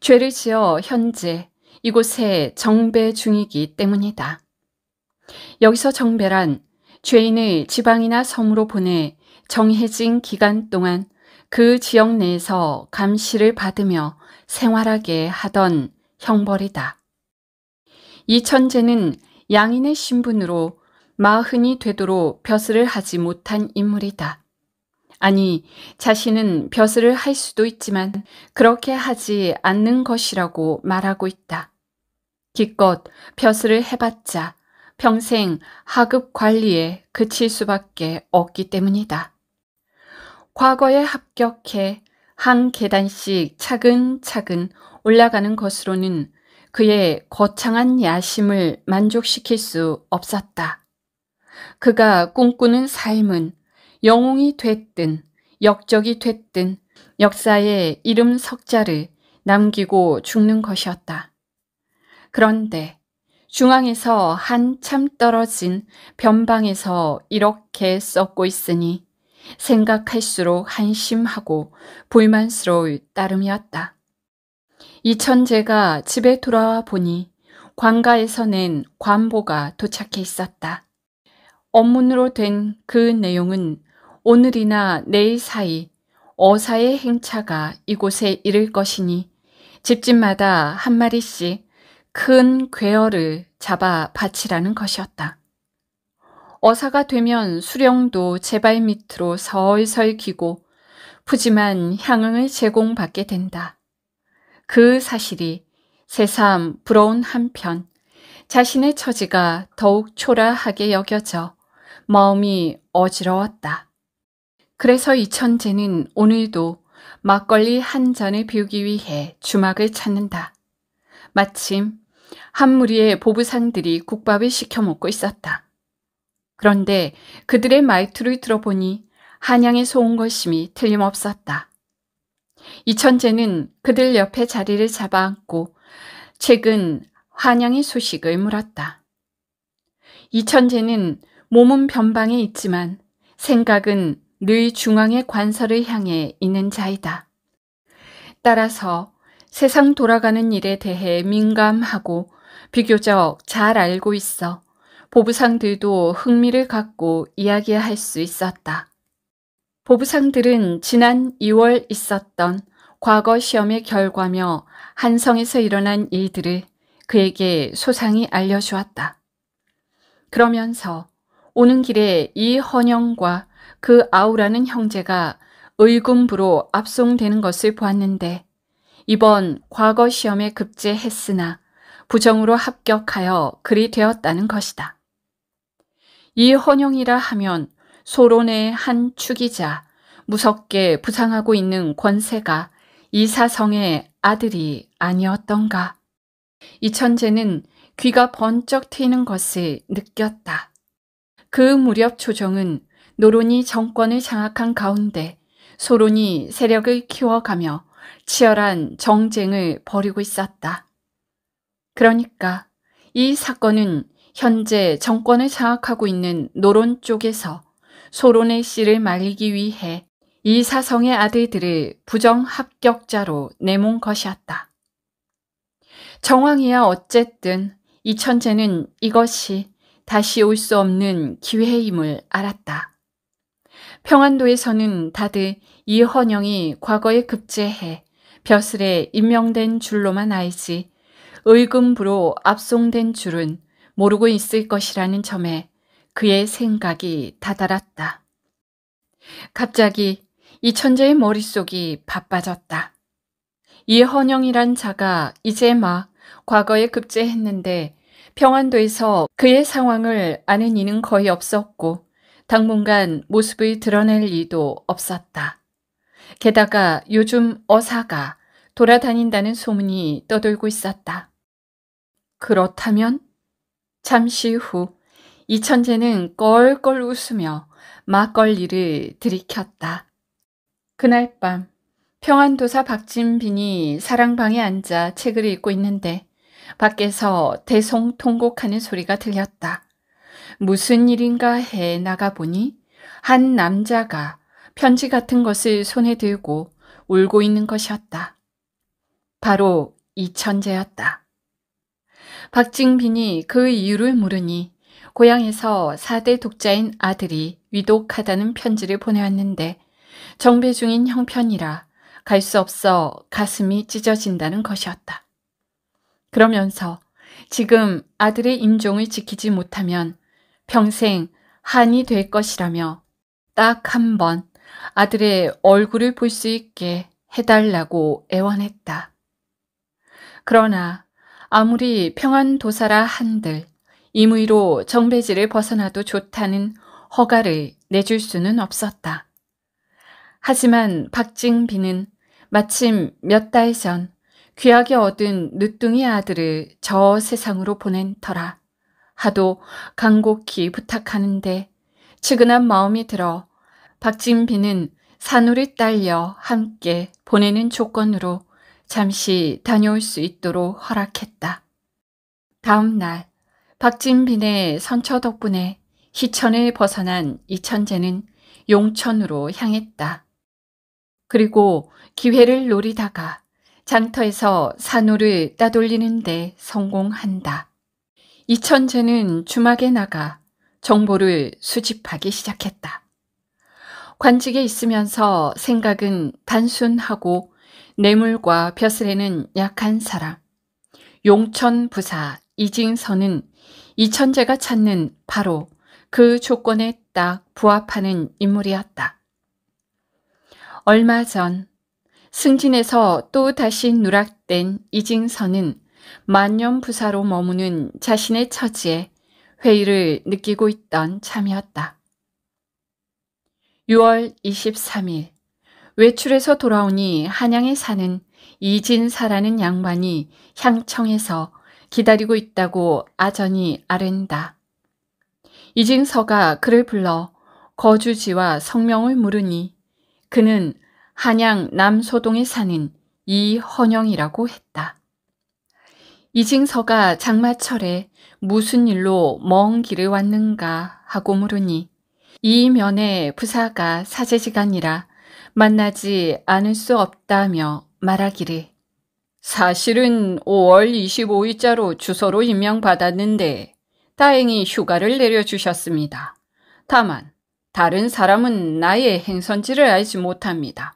죄를 지어 현재 이곳에 정배 중이기 때문이다. 여기서 정배란 죄인을 지방이나 섬으로 보내 정해진 기간 동안 그 지역 내에서 감시를 받으며 생활하게 하던 형벌이다. 이 천재는 양인의 신분으로 마흔이 되도록 벼슬을 하지 못한 인물이다. 아니, 자신은 벼슬을 할 수도 있지만 그렇게 하지 않는 것이라고 말하고 있다. 기껏 벼슬을 해봤자 평생 하급 관리에 그칠 수밖에 없기 때문이다. 과거에 합격해 한 계단씩 차근차근 올라가는 것으로는 그의 거창한 야심을 만족시킬 수 없었다. 그가 꿈꾸는 삶은 영웅이 됐든 역적이 됐든 역사에 이름 석자를 남기고 죽는 것이었다. 그런데 중앙에서 한참 떨어진 변방에서 이렇게 썩고 있으니 생각할수록 한심하고 불만스러울 따름이었다. 이천재가 집에 돌아와 보니 관가에서는 관보가 도착해 있었다. 업문으로 된 그 내용은 오늘이나 내일 사이 어사의 행차가 이곳에 이를 것이니 집집마다 한 마리씩 큰 괴어를 잡아 바치라는 것이었다. 어사가 되면 수령도 제발 밑으로 서 설설 기고 푸짐한 향응을 제공받게 된다. 그 사실이 새삼 부러운 한편 자신의 처지가 더욱 초라하게 여겨져 마음이 어지러웠다. 그래서 이천재는 오늘도 막걸리 한 잔을 비우기 위해 주막을 찾는다. 마침 한 무리의 보부상들이 국밥을 시켜 먹고 있었다. 그런데 그들의 말투를 들어보니 한양에서 온 것임이 틀림없었다. 이천재는 그들 옆에 자리를 잡아앉고 최근 한양의 소식을 물었다. 이천재는 몸은 변방에 있지만 생각은 뇌 중앙의 관설을 향해 있는 자이다. 따라서 세상 돌아가는 일에 대해 민감하고 비교적 잘 알고 있어 보부상들도 흥미를 갖고 이야기할 수 있었다. 보부상들은 지난 2월 있었던 과거 시험의 결과며 한성에서 일어난 일들을 그에게 소상히 알려주었다. 그러면서 오는 길에 이헌영과 그 아우라는 형제가 의금부로 압송되는 것을 보았는데 이번 과거 시험에 급제했으나 부정으로 합격하여 그리 되었다는 것이다. 이헌영이라 하면 소론의 한 축이자 무섭게 부상하고 있는 권세가 이사성의 아들이 아니었던가. 이천재는 귀가 번쩍 트이는 것을 느꼈다. 그 무렵 조정은 노론이 정권을 장악한 가운데 소론이 세력을 키워가며 치열한 정쟁을 벌이고 있었다. 그러니까 이 사건은 현재 정권을 장악하고 있는 노론 쪽에서 소론의 씨를 말리기 위해 이 사성의 아들들을 부정합격자로 내몬 것이었다. 정황이야 어쨌든 이천재는 이것이 다시 올 수 없는 기회임을 알았다. 평안도에서는 다들 이헌영이 과거에 급제해 벼슬에 임명된 줄로만 알지 의금부로 압송된 줄은 모르고 있을 것이라는 점에 그의 생각이 다다랐다. 갑자기 이천재의 머릿속이 바빠졌다. 이헌영이란 자가 이제 막 과거에 급제했는데 평안도에서 그의 상황을 아는 이는 거의 없었고 당분간 모습을 드러낼 이도 없었다. 게다가 요즘 어사가 돌아다닌다는 소문이 떠돌고 있었다. 그렇다면 잠시 후 이천재는 껄껄 웃으며 막걸리를 들이켰다. 그날 밤 평안도사 박진빈이 사랑방에 앉아 책을 읽고 있는데 밖에서 대성통곡하는 소리가 들렸다. 무슨 일인가 해 나가보니 한 남자가 편지 같은 것을 손에 들고 울고 있는 것이었다. 바로 이천재였다. 박징빈이 그 이유를 모르니 고향에서 4대 독자인 아들이 위독하다는 편지를 보내왔는데 정배 중인 형편이라 갈 수 없어 가슴이 찢어진다는 것이었다. 그러면서 지금 아들의 임종을 지키지 못하면 평생 한이 될 것이라며 딱 한 번 아들의 얼굴을 볼 수 있게 해달라고 애원했다. 그러나 아무리 평안도사라 한들 임의로 정배지를 벗어나도 좋다는 허가를 내줄 수는 없었다. 하지만 박징비는 마침 몇달전 귀하게 얻은 늦둥이 아들을 저 세상으로 보낸 터라 하도 간곡히 부탁하는데 측은한 마음이 들어 박진비는 산울를 딸려 함께 보내는 조건으로 잠시 다녀올 수 있도록 허락했다. 다음 날 박진빈의 선처 덕분에 희천을 벗어난 이천재는 용천으로 향했다. 그리고 기회를 노리다가 장터에서 산호를 따돌리는데 성공한다. 이천재는 주막에 나가 정보를 수집하기 시작했다. 관직에 있으면서 생각은 단순하고 뇌물과 벼슬에는 약한 사람. 용천 부사 이징선은 이천재가 찾는 바로 그 조건에 딱 부합하는 인물이었다. 얼마 전 승진해서 또 다시 누락된 이징선은 만년부사로 머무는 자신의 처지에 회의를 느끼고 있던 참이었다. 6월 23일 외출에서 돌아오니 한양에 사는 이진사라는 양반이 향청에서 기다리고 있다고 아전이 아른다. 이진서가 그를 불러 거주지와 성명을 물으니 그는 한양 남소동에 사는 이헌영이라고 했다. 이징서가 장마철에 무슨 일로 먼 길을 왔는가 하고 물으니 이면의 부사가 사제시간이라 만나지 않을 수 없다며 말하기를 사실은 5월 25일자로 주소로 임명받았는데 다행히 휴가를 내려주셨습니다. 다만 다른 사람은 나의 행선지를 알지 못합니다.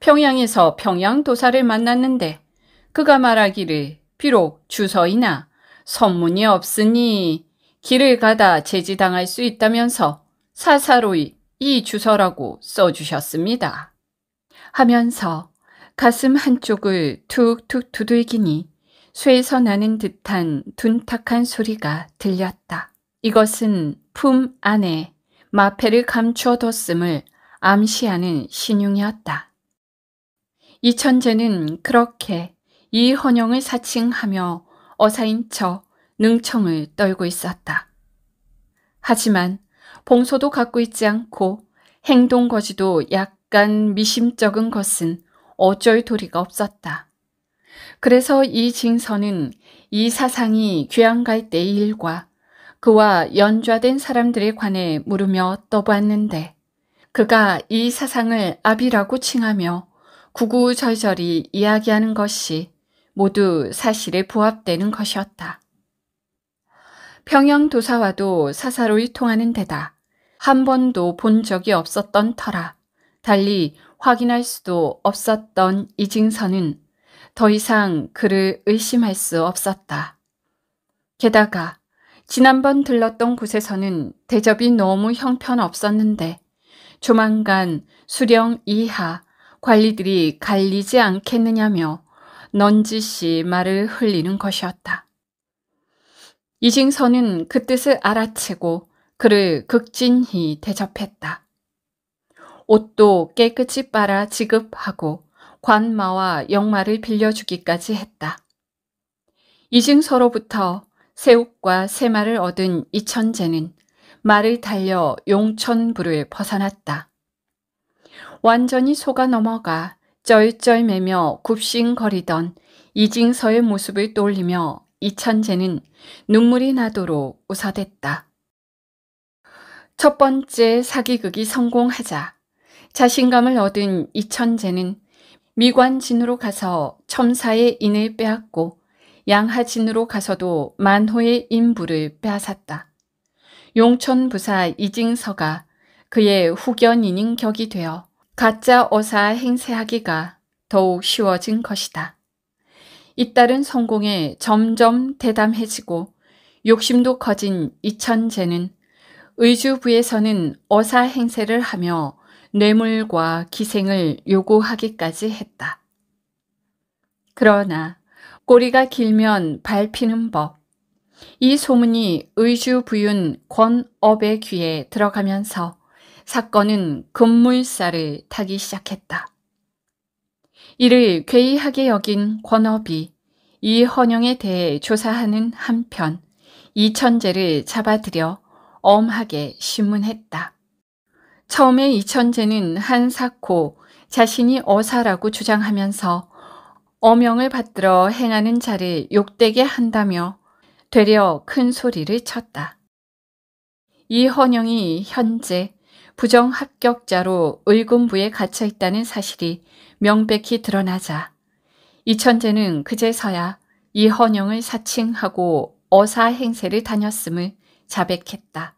평양에서 평양도사를 만났는데 그가 말하기를 비록 주서이나 선문이 없으니 길을 가다 제지당할 수 있다면서 사사로이 이 주서라고 써주셨습니다. 하면서 가슴 한쪽을 툭툭 두들기니 쇠에서 나는 듯한 둔탁한 소리가 들렸다. 이것은 품 안에 마패를 감추어뒀음을 암시하는 신용이었다. 이 천재는 그렇게 이헌영을 사칭하며 어사인 척 능청을 떨고 있었다. 하지만 봉소도 갖고 있지 않고 행동 거지도 약간 미심쩍은 것은 어쩔 도리가 없었다. 그래서 이징서는이 사상이 귀양 갈 때의 일과 그와 연좌된 사람들에 관해 물으며 떠보았는데 그가 이 사상을 압이라고 칭하며 구구절절히 이야기하는 것이 모두 사실에 부합되는 것이었다. 평양도사와도 사사로이 통하는 데다 한 번도 본 적이 없었던 터라 달리 확인할 수도 없었던 이징선은 더 이상 그를 의심할 수 없었다. 게다가 지난번 들렀던 곳에서는 대접이 너무 형편없었는데 조만간 수령 이하 관리들이 갈리지 않겠느냐며 넌지시 말을 흘리는 것이었다. 이징선은 그 뜻을 알아채고 그를 극진히 대접했다. 옷도 깨끗이 빨아 지급하고 관마와 영마를 빌려주기까지 했다. 이징서로부터 새옷과 새마를 얻은 이천재는 말을 달려 용천부를 벗어났다. 완전히 속아 넘어가 쩔쩔매며 굽신거리던 이징서의 모습을 떠올리며 이천재는 눈물이 나도록 웃어댔다. 첫 번째 사기극이 성공하자 자신감을 얻은 이천재는 미관진으로 가서 첨사의 인을 빼앗고 양하진으로 가서도 만호의 인부를 빼앗았다. 용천 부사 이징서가 그의 후견인인 격이 되어 가짜 어사 행세하기가 더욱 쉬워진 것이다. 잇따른 성공에 점점 대담해지고 욕심도 커진 이천재는 의주부에서는 어사 행세를 하며 뇌물과 기생을 요구하기까지 했다. 그러나 꼬리가 길면 밟히는 법. 이 소문이 의주부윤 권업의 귀에 들어가면서 사건은 급물살을 타기 시작했다. 이를 괴이하게 여긴 권업이 이 헌영에 대해 조사하는 한편 이천재를 잡아들여 엄하게 심문했다 처음에 이천재는 한사코 자신이 어사라고 주장하면서 어명을 받들어 행하는 자를 욕되게 한다며 되려 큰 소리를 쳤다. 이헌영이 현재 부정 합격자로 의군부에 갇혀 있다는 사실이 명백히 드러나자 이천재는 그제서야 이헌영을 사칭하고 어사 행세를 다녔음을 자백했다.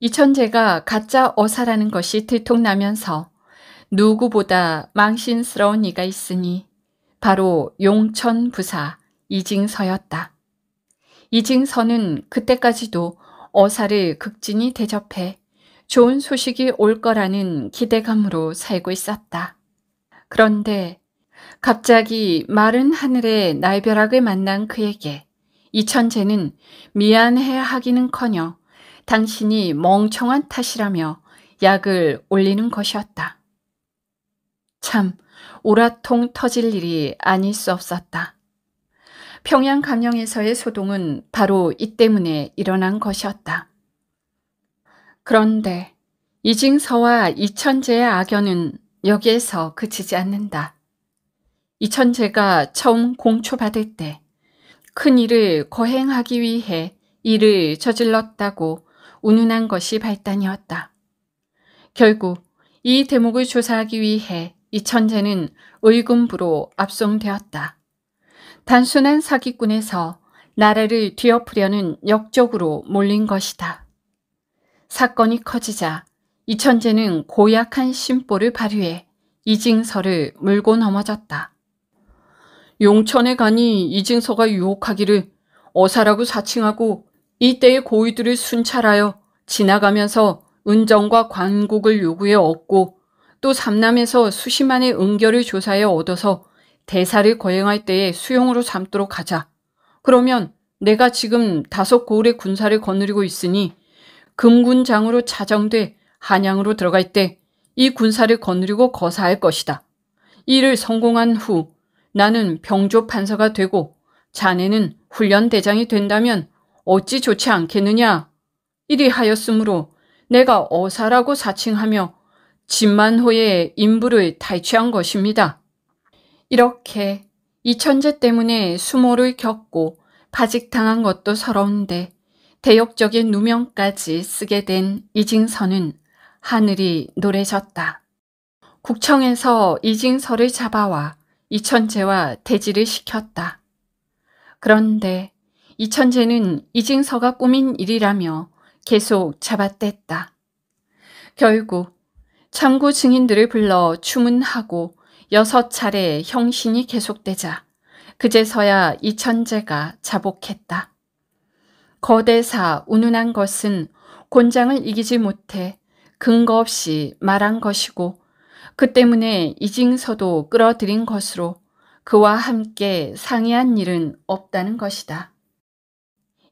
이천재가 가짜 어사라는 것이 들통나면서 누구보다 망신스러운 이가 있으니 바로 용천 부사 이징서였다. 이징서는 그때까지도 어사를 극진히 대접해 좋은 소식이 올 거라는 기대감으로 살고 있었다. 그런데 갑자기 마른 하늘에 날벼락을 만난 그에게 이천재는 미안해 하기는커녕 당신이 멍청한 탓이라며 약을 올리는 것이었다. 참 오라통 터질 일이 아닐 수 없었다. 평양 강령에서의 소동은 바로 이 때문에 일어난 것이었다. 그런데 이징서와 이천재의 악연은 여기에서 그치지 않는다. 이천재가 처음 공초받을 때 큰 일을 거행하기 위해 일을 저질렀다고 운운한 것이 발단이었다. 결국 이 대목을 조사하기 위해 이천재는 의금부로 압송되었다. 단순한 사기꾼에서 나라를 뒤엎으려는 역적으로 몰린 것이다. 사건이 커지자 이천재는 고약한 심보를 발휘해 이징서를 물고 넘어졌다. 용천에 가니 이징서가 유혹하기를 어사라고 사칭하고 이때의 고위들을 순찰하여 지나가면서 은정과 관곡을 요구해 얻고 또 삼남에서 수십만의 은결을 조사해 얻어서 대사를 거행할 때에 수용으로 삼도록 하자. 그러면 내가 지금 다섯 고을의 군사를 거느리고 있으니 금군장으로 자정돼 한양으로 들어갈때 이 군사를 거느리고 거사할 것이다. 이를 성공한 후 나는 병조 판서가 되고 자네는 훈련대장이 된다면 어찌 좋지 않겠느냐. 이리 하였으므로 내가 어사라고 사칭하며 진만호의 인부를 탈취한 것입니다. 이렇게 이천재 때문에 수모를 겪고 파직당한 것도 서러운데 대역적인 누명까지 쓰게 된이징서는 하늘이 노래졌다. 국청에서 이징서를 잡아와 이천재와 대지를 시켰다. 그런데 이천재는 이징서가 꾸민 일이라며 계속 잡아댔다. 결국 참고 증인들을 불러 추문하고 여섯 차례 형신이 계속되자 그제서야 이천재가 자복했다. 거대사 운운한 것은 곤장을 이기지 못해 근거 없이 말한 것이고 그 때문에 이징서도 끌어들인 것으로 그와 함께 상의한 일은 없다는 것이다.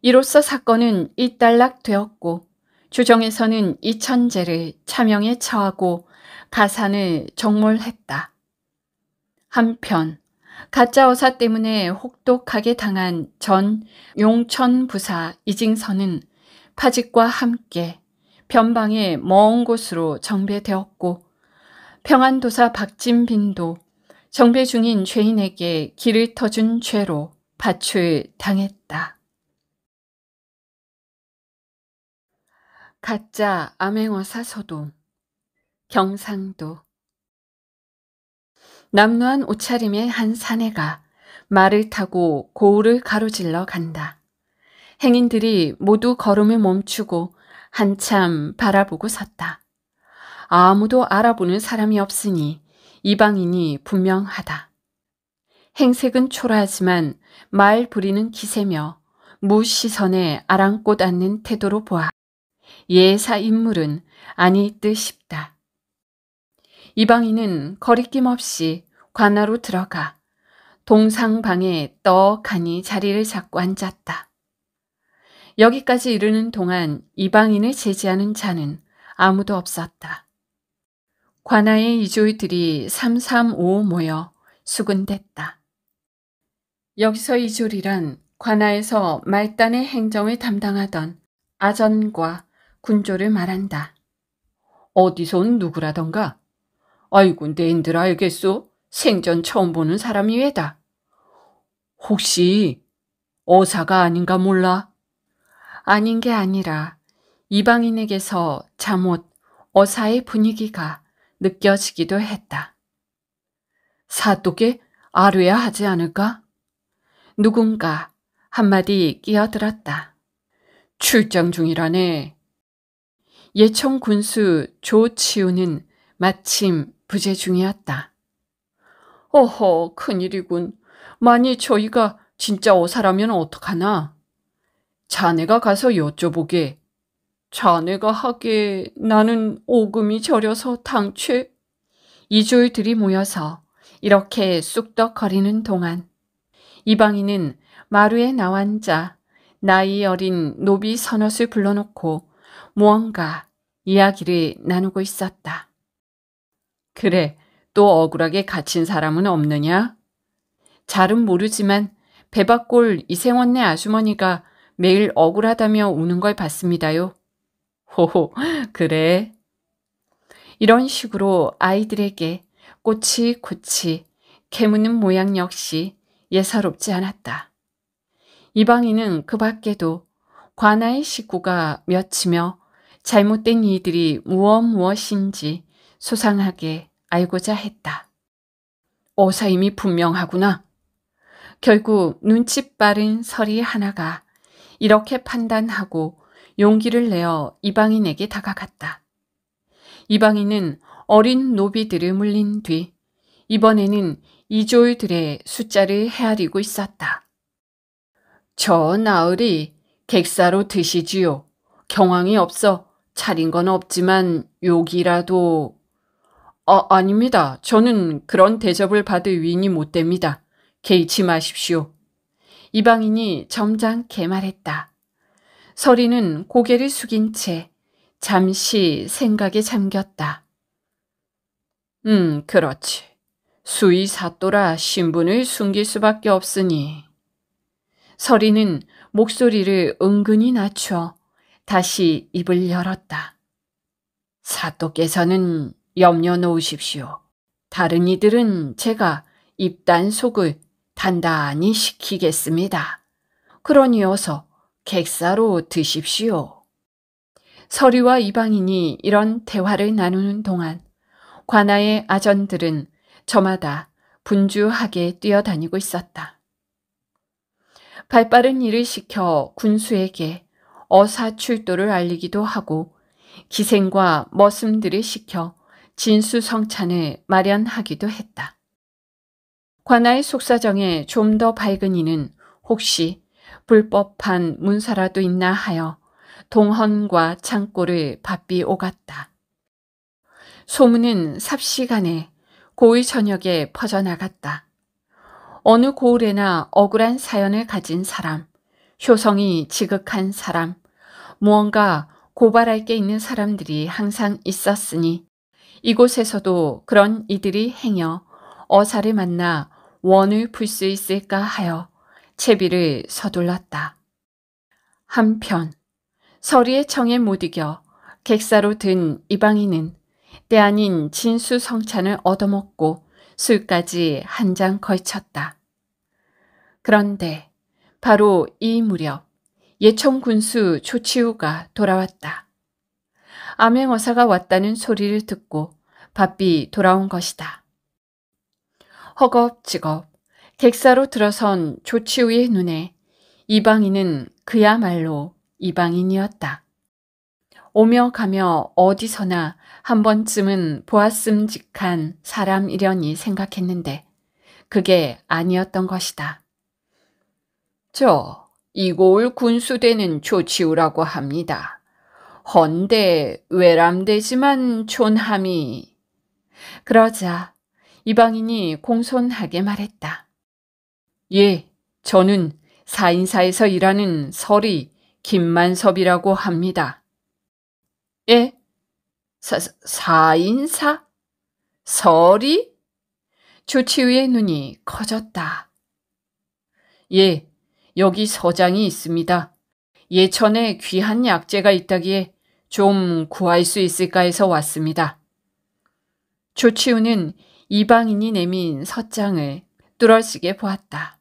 이로써 사건은 이단락되었고 주정에서는 이천제를 차명에 처하고 가산을 정몰했다. 한편 가짜어사 때문에 혹독하게 당한 전 용천 부사 이징선은 파직과 함께 변방의 먼 곳으로 정배되었고 평안도사 박진빈도 정배 중인 죄인에게 길을 터준 죄로 파출당했다. 가짜 암행어사 소동 경상도 남루한 옷차림의 한 사내가 말을 타고 고우을 가로질러 간다. 행인들이 모두 걸음을 멈추고 한참 바라보고 섰다. 아무도 알아보는 사람이 없으니 이방인이 분명하다. 행색은 초라하지만 말 부리는 기세며 무시선에 아랑곳 않는 태도로 보아 예사 인물은 아니듯 싶다. 이방인은 거리낌 없이 관하로 들어가 동상방에 떠하니 자리를 잡고 앉았다. 여기까지 이르는 동안 이방인을 제지하는 자는 아무도 없었다. 관하의 이졸들이 삼삼오오 모여 수군댔다. 여기서 이졸이란 관하에서 말단의 행정을 담당하던 아전과 군조를 말한다. 어디선 누구라던가 아이고 내인들 알겠소? 생전 처음 보는 사람이 왜다. 혹시 어사가 아닌가 몰라? 아닌 게 아니라 이방인에게서 잠옷 어사의 분위기가 느껴지기도 했다. 사독에 아뢰야 하지 않을까? 누군가 한마디 끼어들었다. 출장 중이라네. 예청 군수 조치우는 마침 부재 중이었다. 어허, 큰일이군. 만일 저희가 진짜 오사라면 어떡하나? 자네가 가서 여쭤보게. 자네가 하게 나는 오금이 저려서 당최 이졸들이 모여서 이렇게 쑥덕거리는 동안 이방인은 마루에 나앉아 나이 어린 노비 선옷을 불러놓고 무언가 이야기를 나누고 있었다. 그래, 또 억울하게 갇힌 사람은 없느냐? 잘은 모르지만 배박골 이생원네 아주머니가 매일 억울하다며 우는 걸 봤습니다요. 호호, 그래. 이런 식으로 아이들에게 꼬치꼬치 캐묻는 모양 역시 예사롭지 않았다. 이방인은 그 밖에도 관아의 식구가 몇이며 잘못된 이들이 무엇 무엇인지 소상하게 알고자 했다. 어사임이 분명하구나. 결국 눈치 빠른 서리 하나가 이렇게 판단하고 용기를 내어 이방인에게 다가갔다. 이방인은 어린 노비들을 물린 뒤 이번에는 이졸들의 숫자를 헤아리고 있었다. 저 나으리 객사로 드시지요. 경황이 없어 차린 건 없지만 욕이라도 어, 아닙니다. 저는 그런 대접을 받을 위인이 못 됩니다. 개의치 마십시오. 이방인이 점장 개말했다. 서리는 고개를 숙인 채 잠시 생각에 잠겼다. 음, 그렇지. 수의사또라 신분을 숨길 수밖에 없으니. 서리는 목소리를 은근히 낮춰 다시 입을 열었다. 사또께서는 염려 놓으십시오. 다른 이들은 제가 입단 속을 단단히 시키겠습니다. 그러니어서 객사로 드십시오. 서리와 이방인이 이런 대화를 나누는 동안 관아의 아전들은 저마다 분주하게 뛰어다니고 있었다. 발빠른 일을 시켜 군수에게 어사 출도를 알리기도 하고 기생과 머슴들을 시켜 진수성찬을 마련하기도 했다. 관아의 속사정에 좀 더 밝은 이는 혹시 불법한 문서라도 있나 하여 동헌과 창고를 바삐 오갔다. 소문은 삽시간에 고의 저녁에 퍼져나갔다. 어느 고을에나 억울한 사연을 가진 사람, 효성이 지극한 사람, 무언가 고발할 게 있는 사람들이 항상 있었으니 이곳에서도 그런 이들이 행여 어사를 만나 원을 풀 수 있을까 하여 채비를 서둘렀다. 한편 서리의 청에 못 이겨 객사로 든 이방인은 때 아닌 진수 성찬을 얻어먹고 술까지 한 장 걸쳤다. 그런데 바로 이 무렵 예청 군수 조치우가 돌아왔다. 암행어사가 왔다는 소리를 듣고 바삐 돌아온 것이다. 허겁지겁 객사로 들어선 조치우의 눈에 이방인은 그야말로 이방인이었다. 오며 가며 어디서나 한 번쯤은 보았음직한 사람이려니 생각했는데 그게 아니었던 것이다. 저 이골 군수되는 조치우라고 합니다. 헌데 외람되지만 존함이. 그러자 이방인이 공손하게 말했다. 예, 저는 사인사에서 일하는 서리 김만섭이라고 합니다. 예? 사, 사인사? 서리? 조치우의 눈이 커졌다. 예, 여기 서장이 있습니다. 예천에 귀한 약재가 있다기에 좀 구할 수 있을까 해서 왔습니다. 조치우는 이방인이 내민 서장을 뚫어지게 보았다.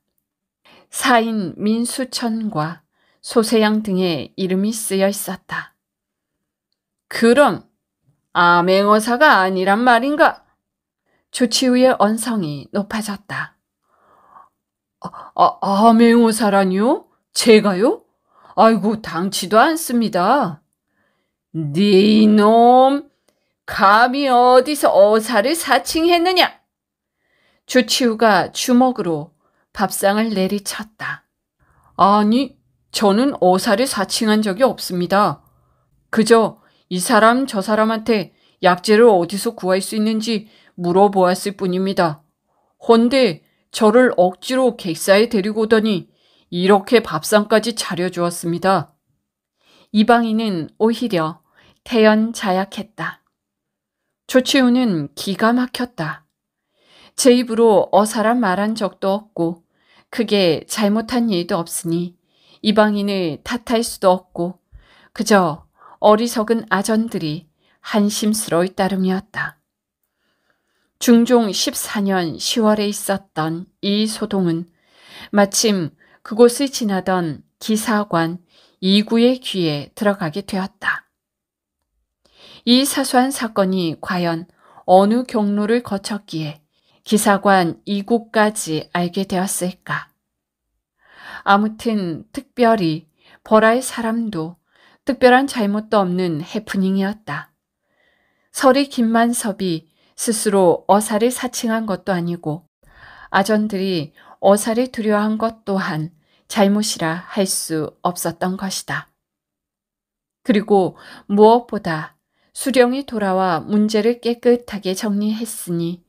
사인 민수천과 소세양 등의 이름이 쓰여 있었다. 그럼 아행어사가 아니란 말인가? 조치우의 언성이 높아졌다. 아, 아, 암행어사라니요? 제가요? 아이고 당치도 않습니다. 네 놈, 감히 어디서 어사를 사칭했느냐? 주치우가 주먹으로 밥상을 내리쳤다. 아니, 저는 어사를 사칭한 적이 없습니다. 그저 이 사람 저 사람한테 약재를 어디서 구할 수 있는지 물어보았을 뿐입니다. 헌데 저를 억지로 객사에 데리고 오더니 이렇게 밥상까지 차려주었습니다. 이방인은 오히려 태연자약했다. 조치우는 기가 막혔다. 제 입으로 어사람 말한 적도 없고 크게 잘못한 일도 없으니 이방인을 탓할 수도 없고 그저 어리석은 아전들이 한심스러울 따름이었다. 중종 14년 10월에 있었던 이 소동은 마침 그곳을 지나던 기사관 이구의 귀에 들어가게 되었다. 이 사소한 사건이 과연 어느 경로를 거쳤기에 기사관 이곳까지 알게 되었을까? 아무튼 특별히 버라의 사람도 특별한 잘못도 없는 해프닝이었다. 서리 김만섭이 스스로 어사를 사칭한 것도 아니고 아전들이 어사를 두려워한 것 또한 잘못이라 할 수 없었던 것이다. 그리고 무엇보다 수령이 돌아와 문제를 깨끗하게 정리했으니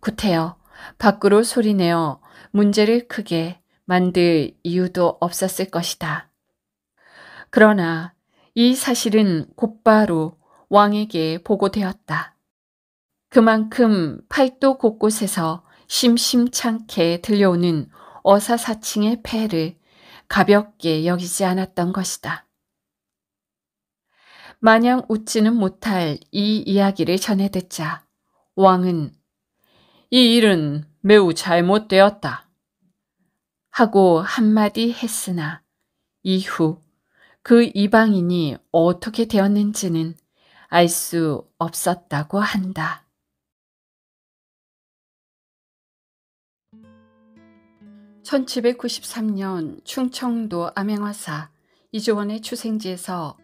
구태여 밖으로 소리내어 문제를 크게 만들 이유도 없었을 것이다. 그러나 이 사실은 곧바로 왕에게 보고되었다. 그만큼 팔도 곳곳에서 심심찮게 들려오는 어사사칭의 패를 가볍게 여기지 않았던 것이다. 마냥 웃지는 못할 이 이야기를 전해 듣자 왕은 이 일은 매우 잘못되었다. 하고 한마디 했으나 이후 그 이방인이 어떻게 되었는지는 알 수 없었다고 한다. 1 7 9 3년 충청도 암행화사 이조원의 추생지에서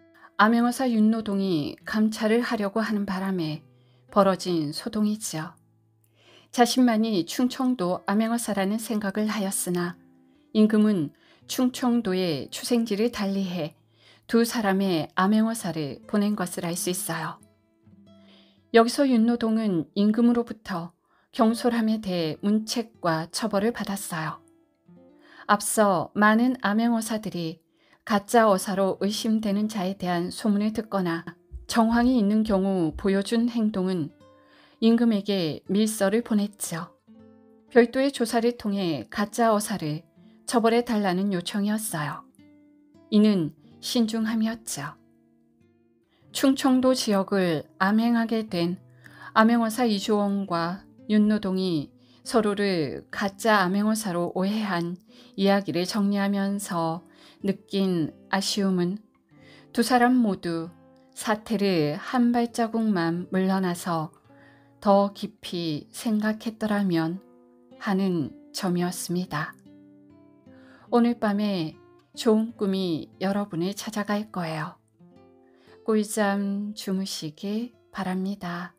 암행어사 윤노동이 감찰을 하려고 하는 바람에 벌어진 소동이지요. 자신만이 충청도 암행어사라는 생각을 하였으나 임금은 충청도의 추생지를 달리해 두 사람의 암행어사를 보낸 것을 알 수 있어요. 여기서 윤노동은 임금으로부터 경솔함에 대해 문책과 처벌을 받았어요. 앞서 많은 암행어사들이 가짜 어사로 의심되는 자에 대한 소문을 듣거나 정황이 있는 경우 보여준 행동은 임금에게 밀서를 보냈죠. 별도의 조사를 통해 가짜 어사를 처벌해 달라는 요청이었어요. 이는 신중함이었죠. 충청도 지역을 암행하게 된 암행어사 이주원과 윤노동이 서로를 가짜 암행어사로 오해한 이야기를 정리하면서 느낀 아쉬움은 두 사람 모두 사태를 한 발자국만 물러나서 더 깊이 생각했더라면 하는 점이었습니다. 오늘 밤에 좋은 꿈이 여러분을 찾아갈 거예요. 꿀잠 주무시기 바랍니다.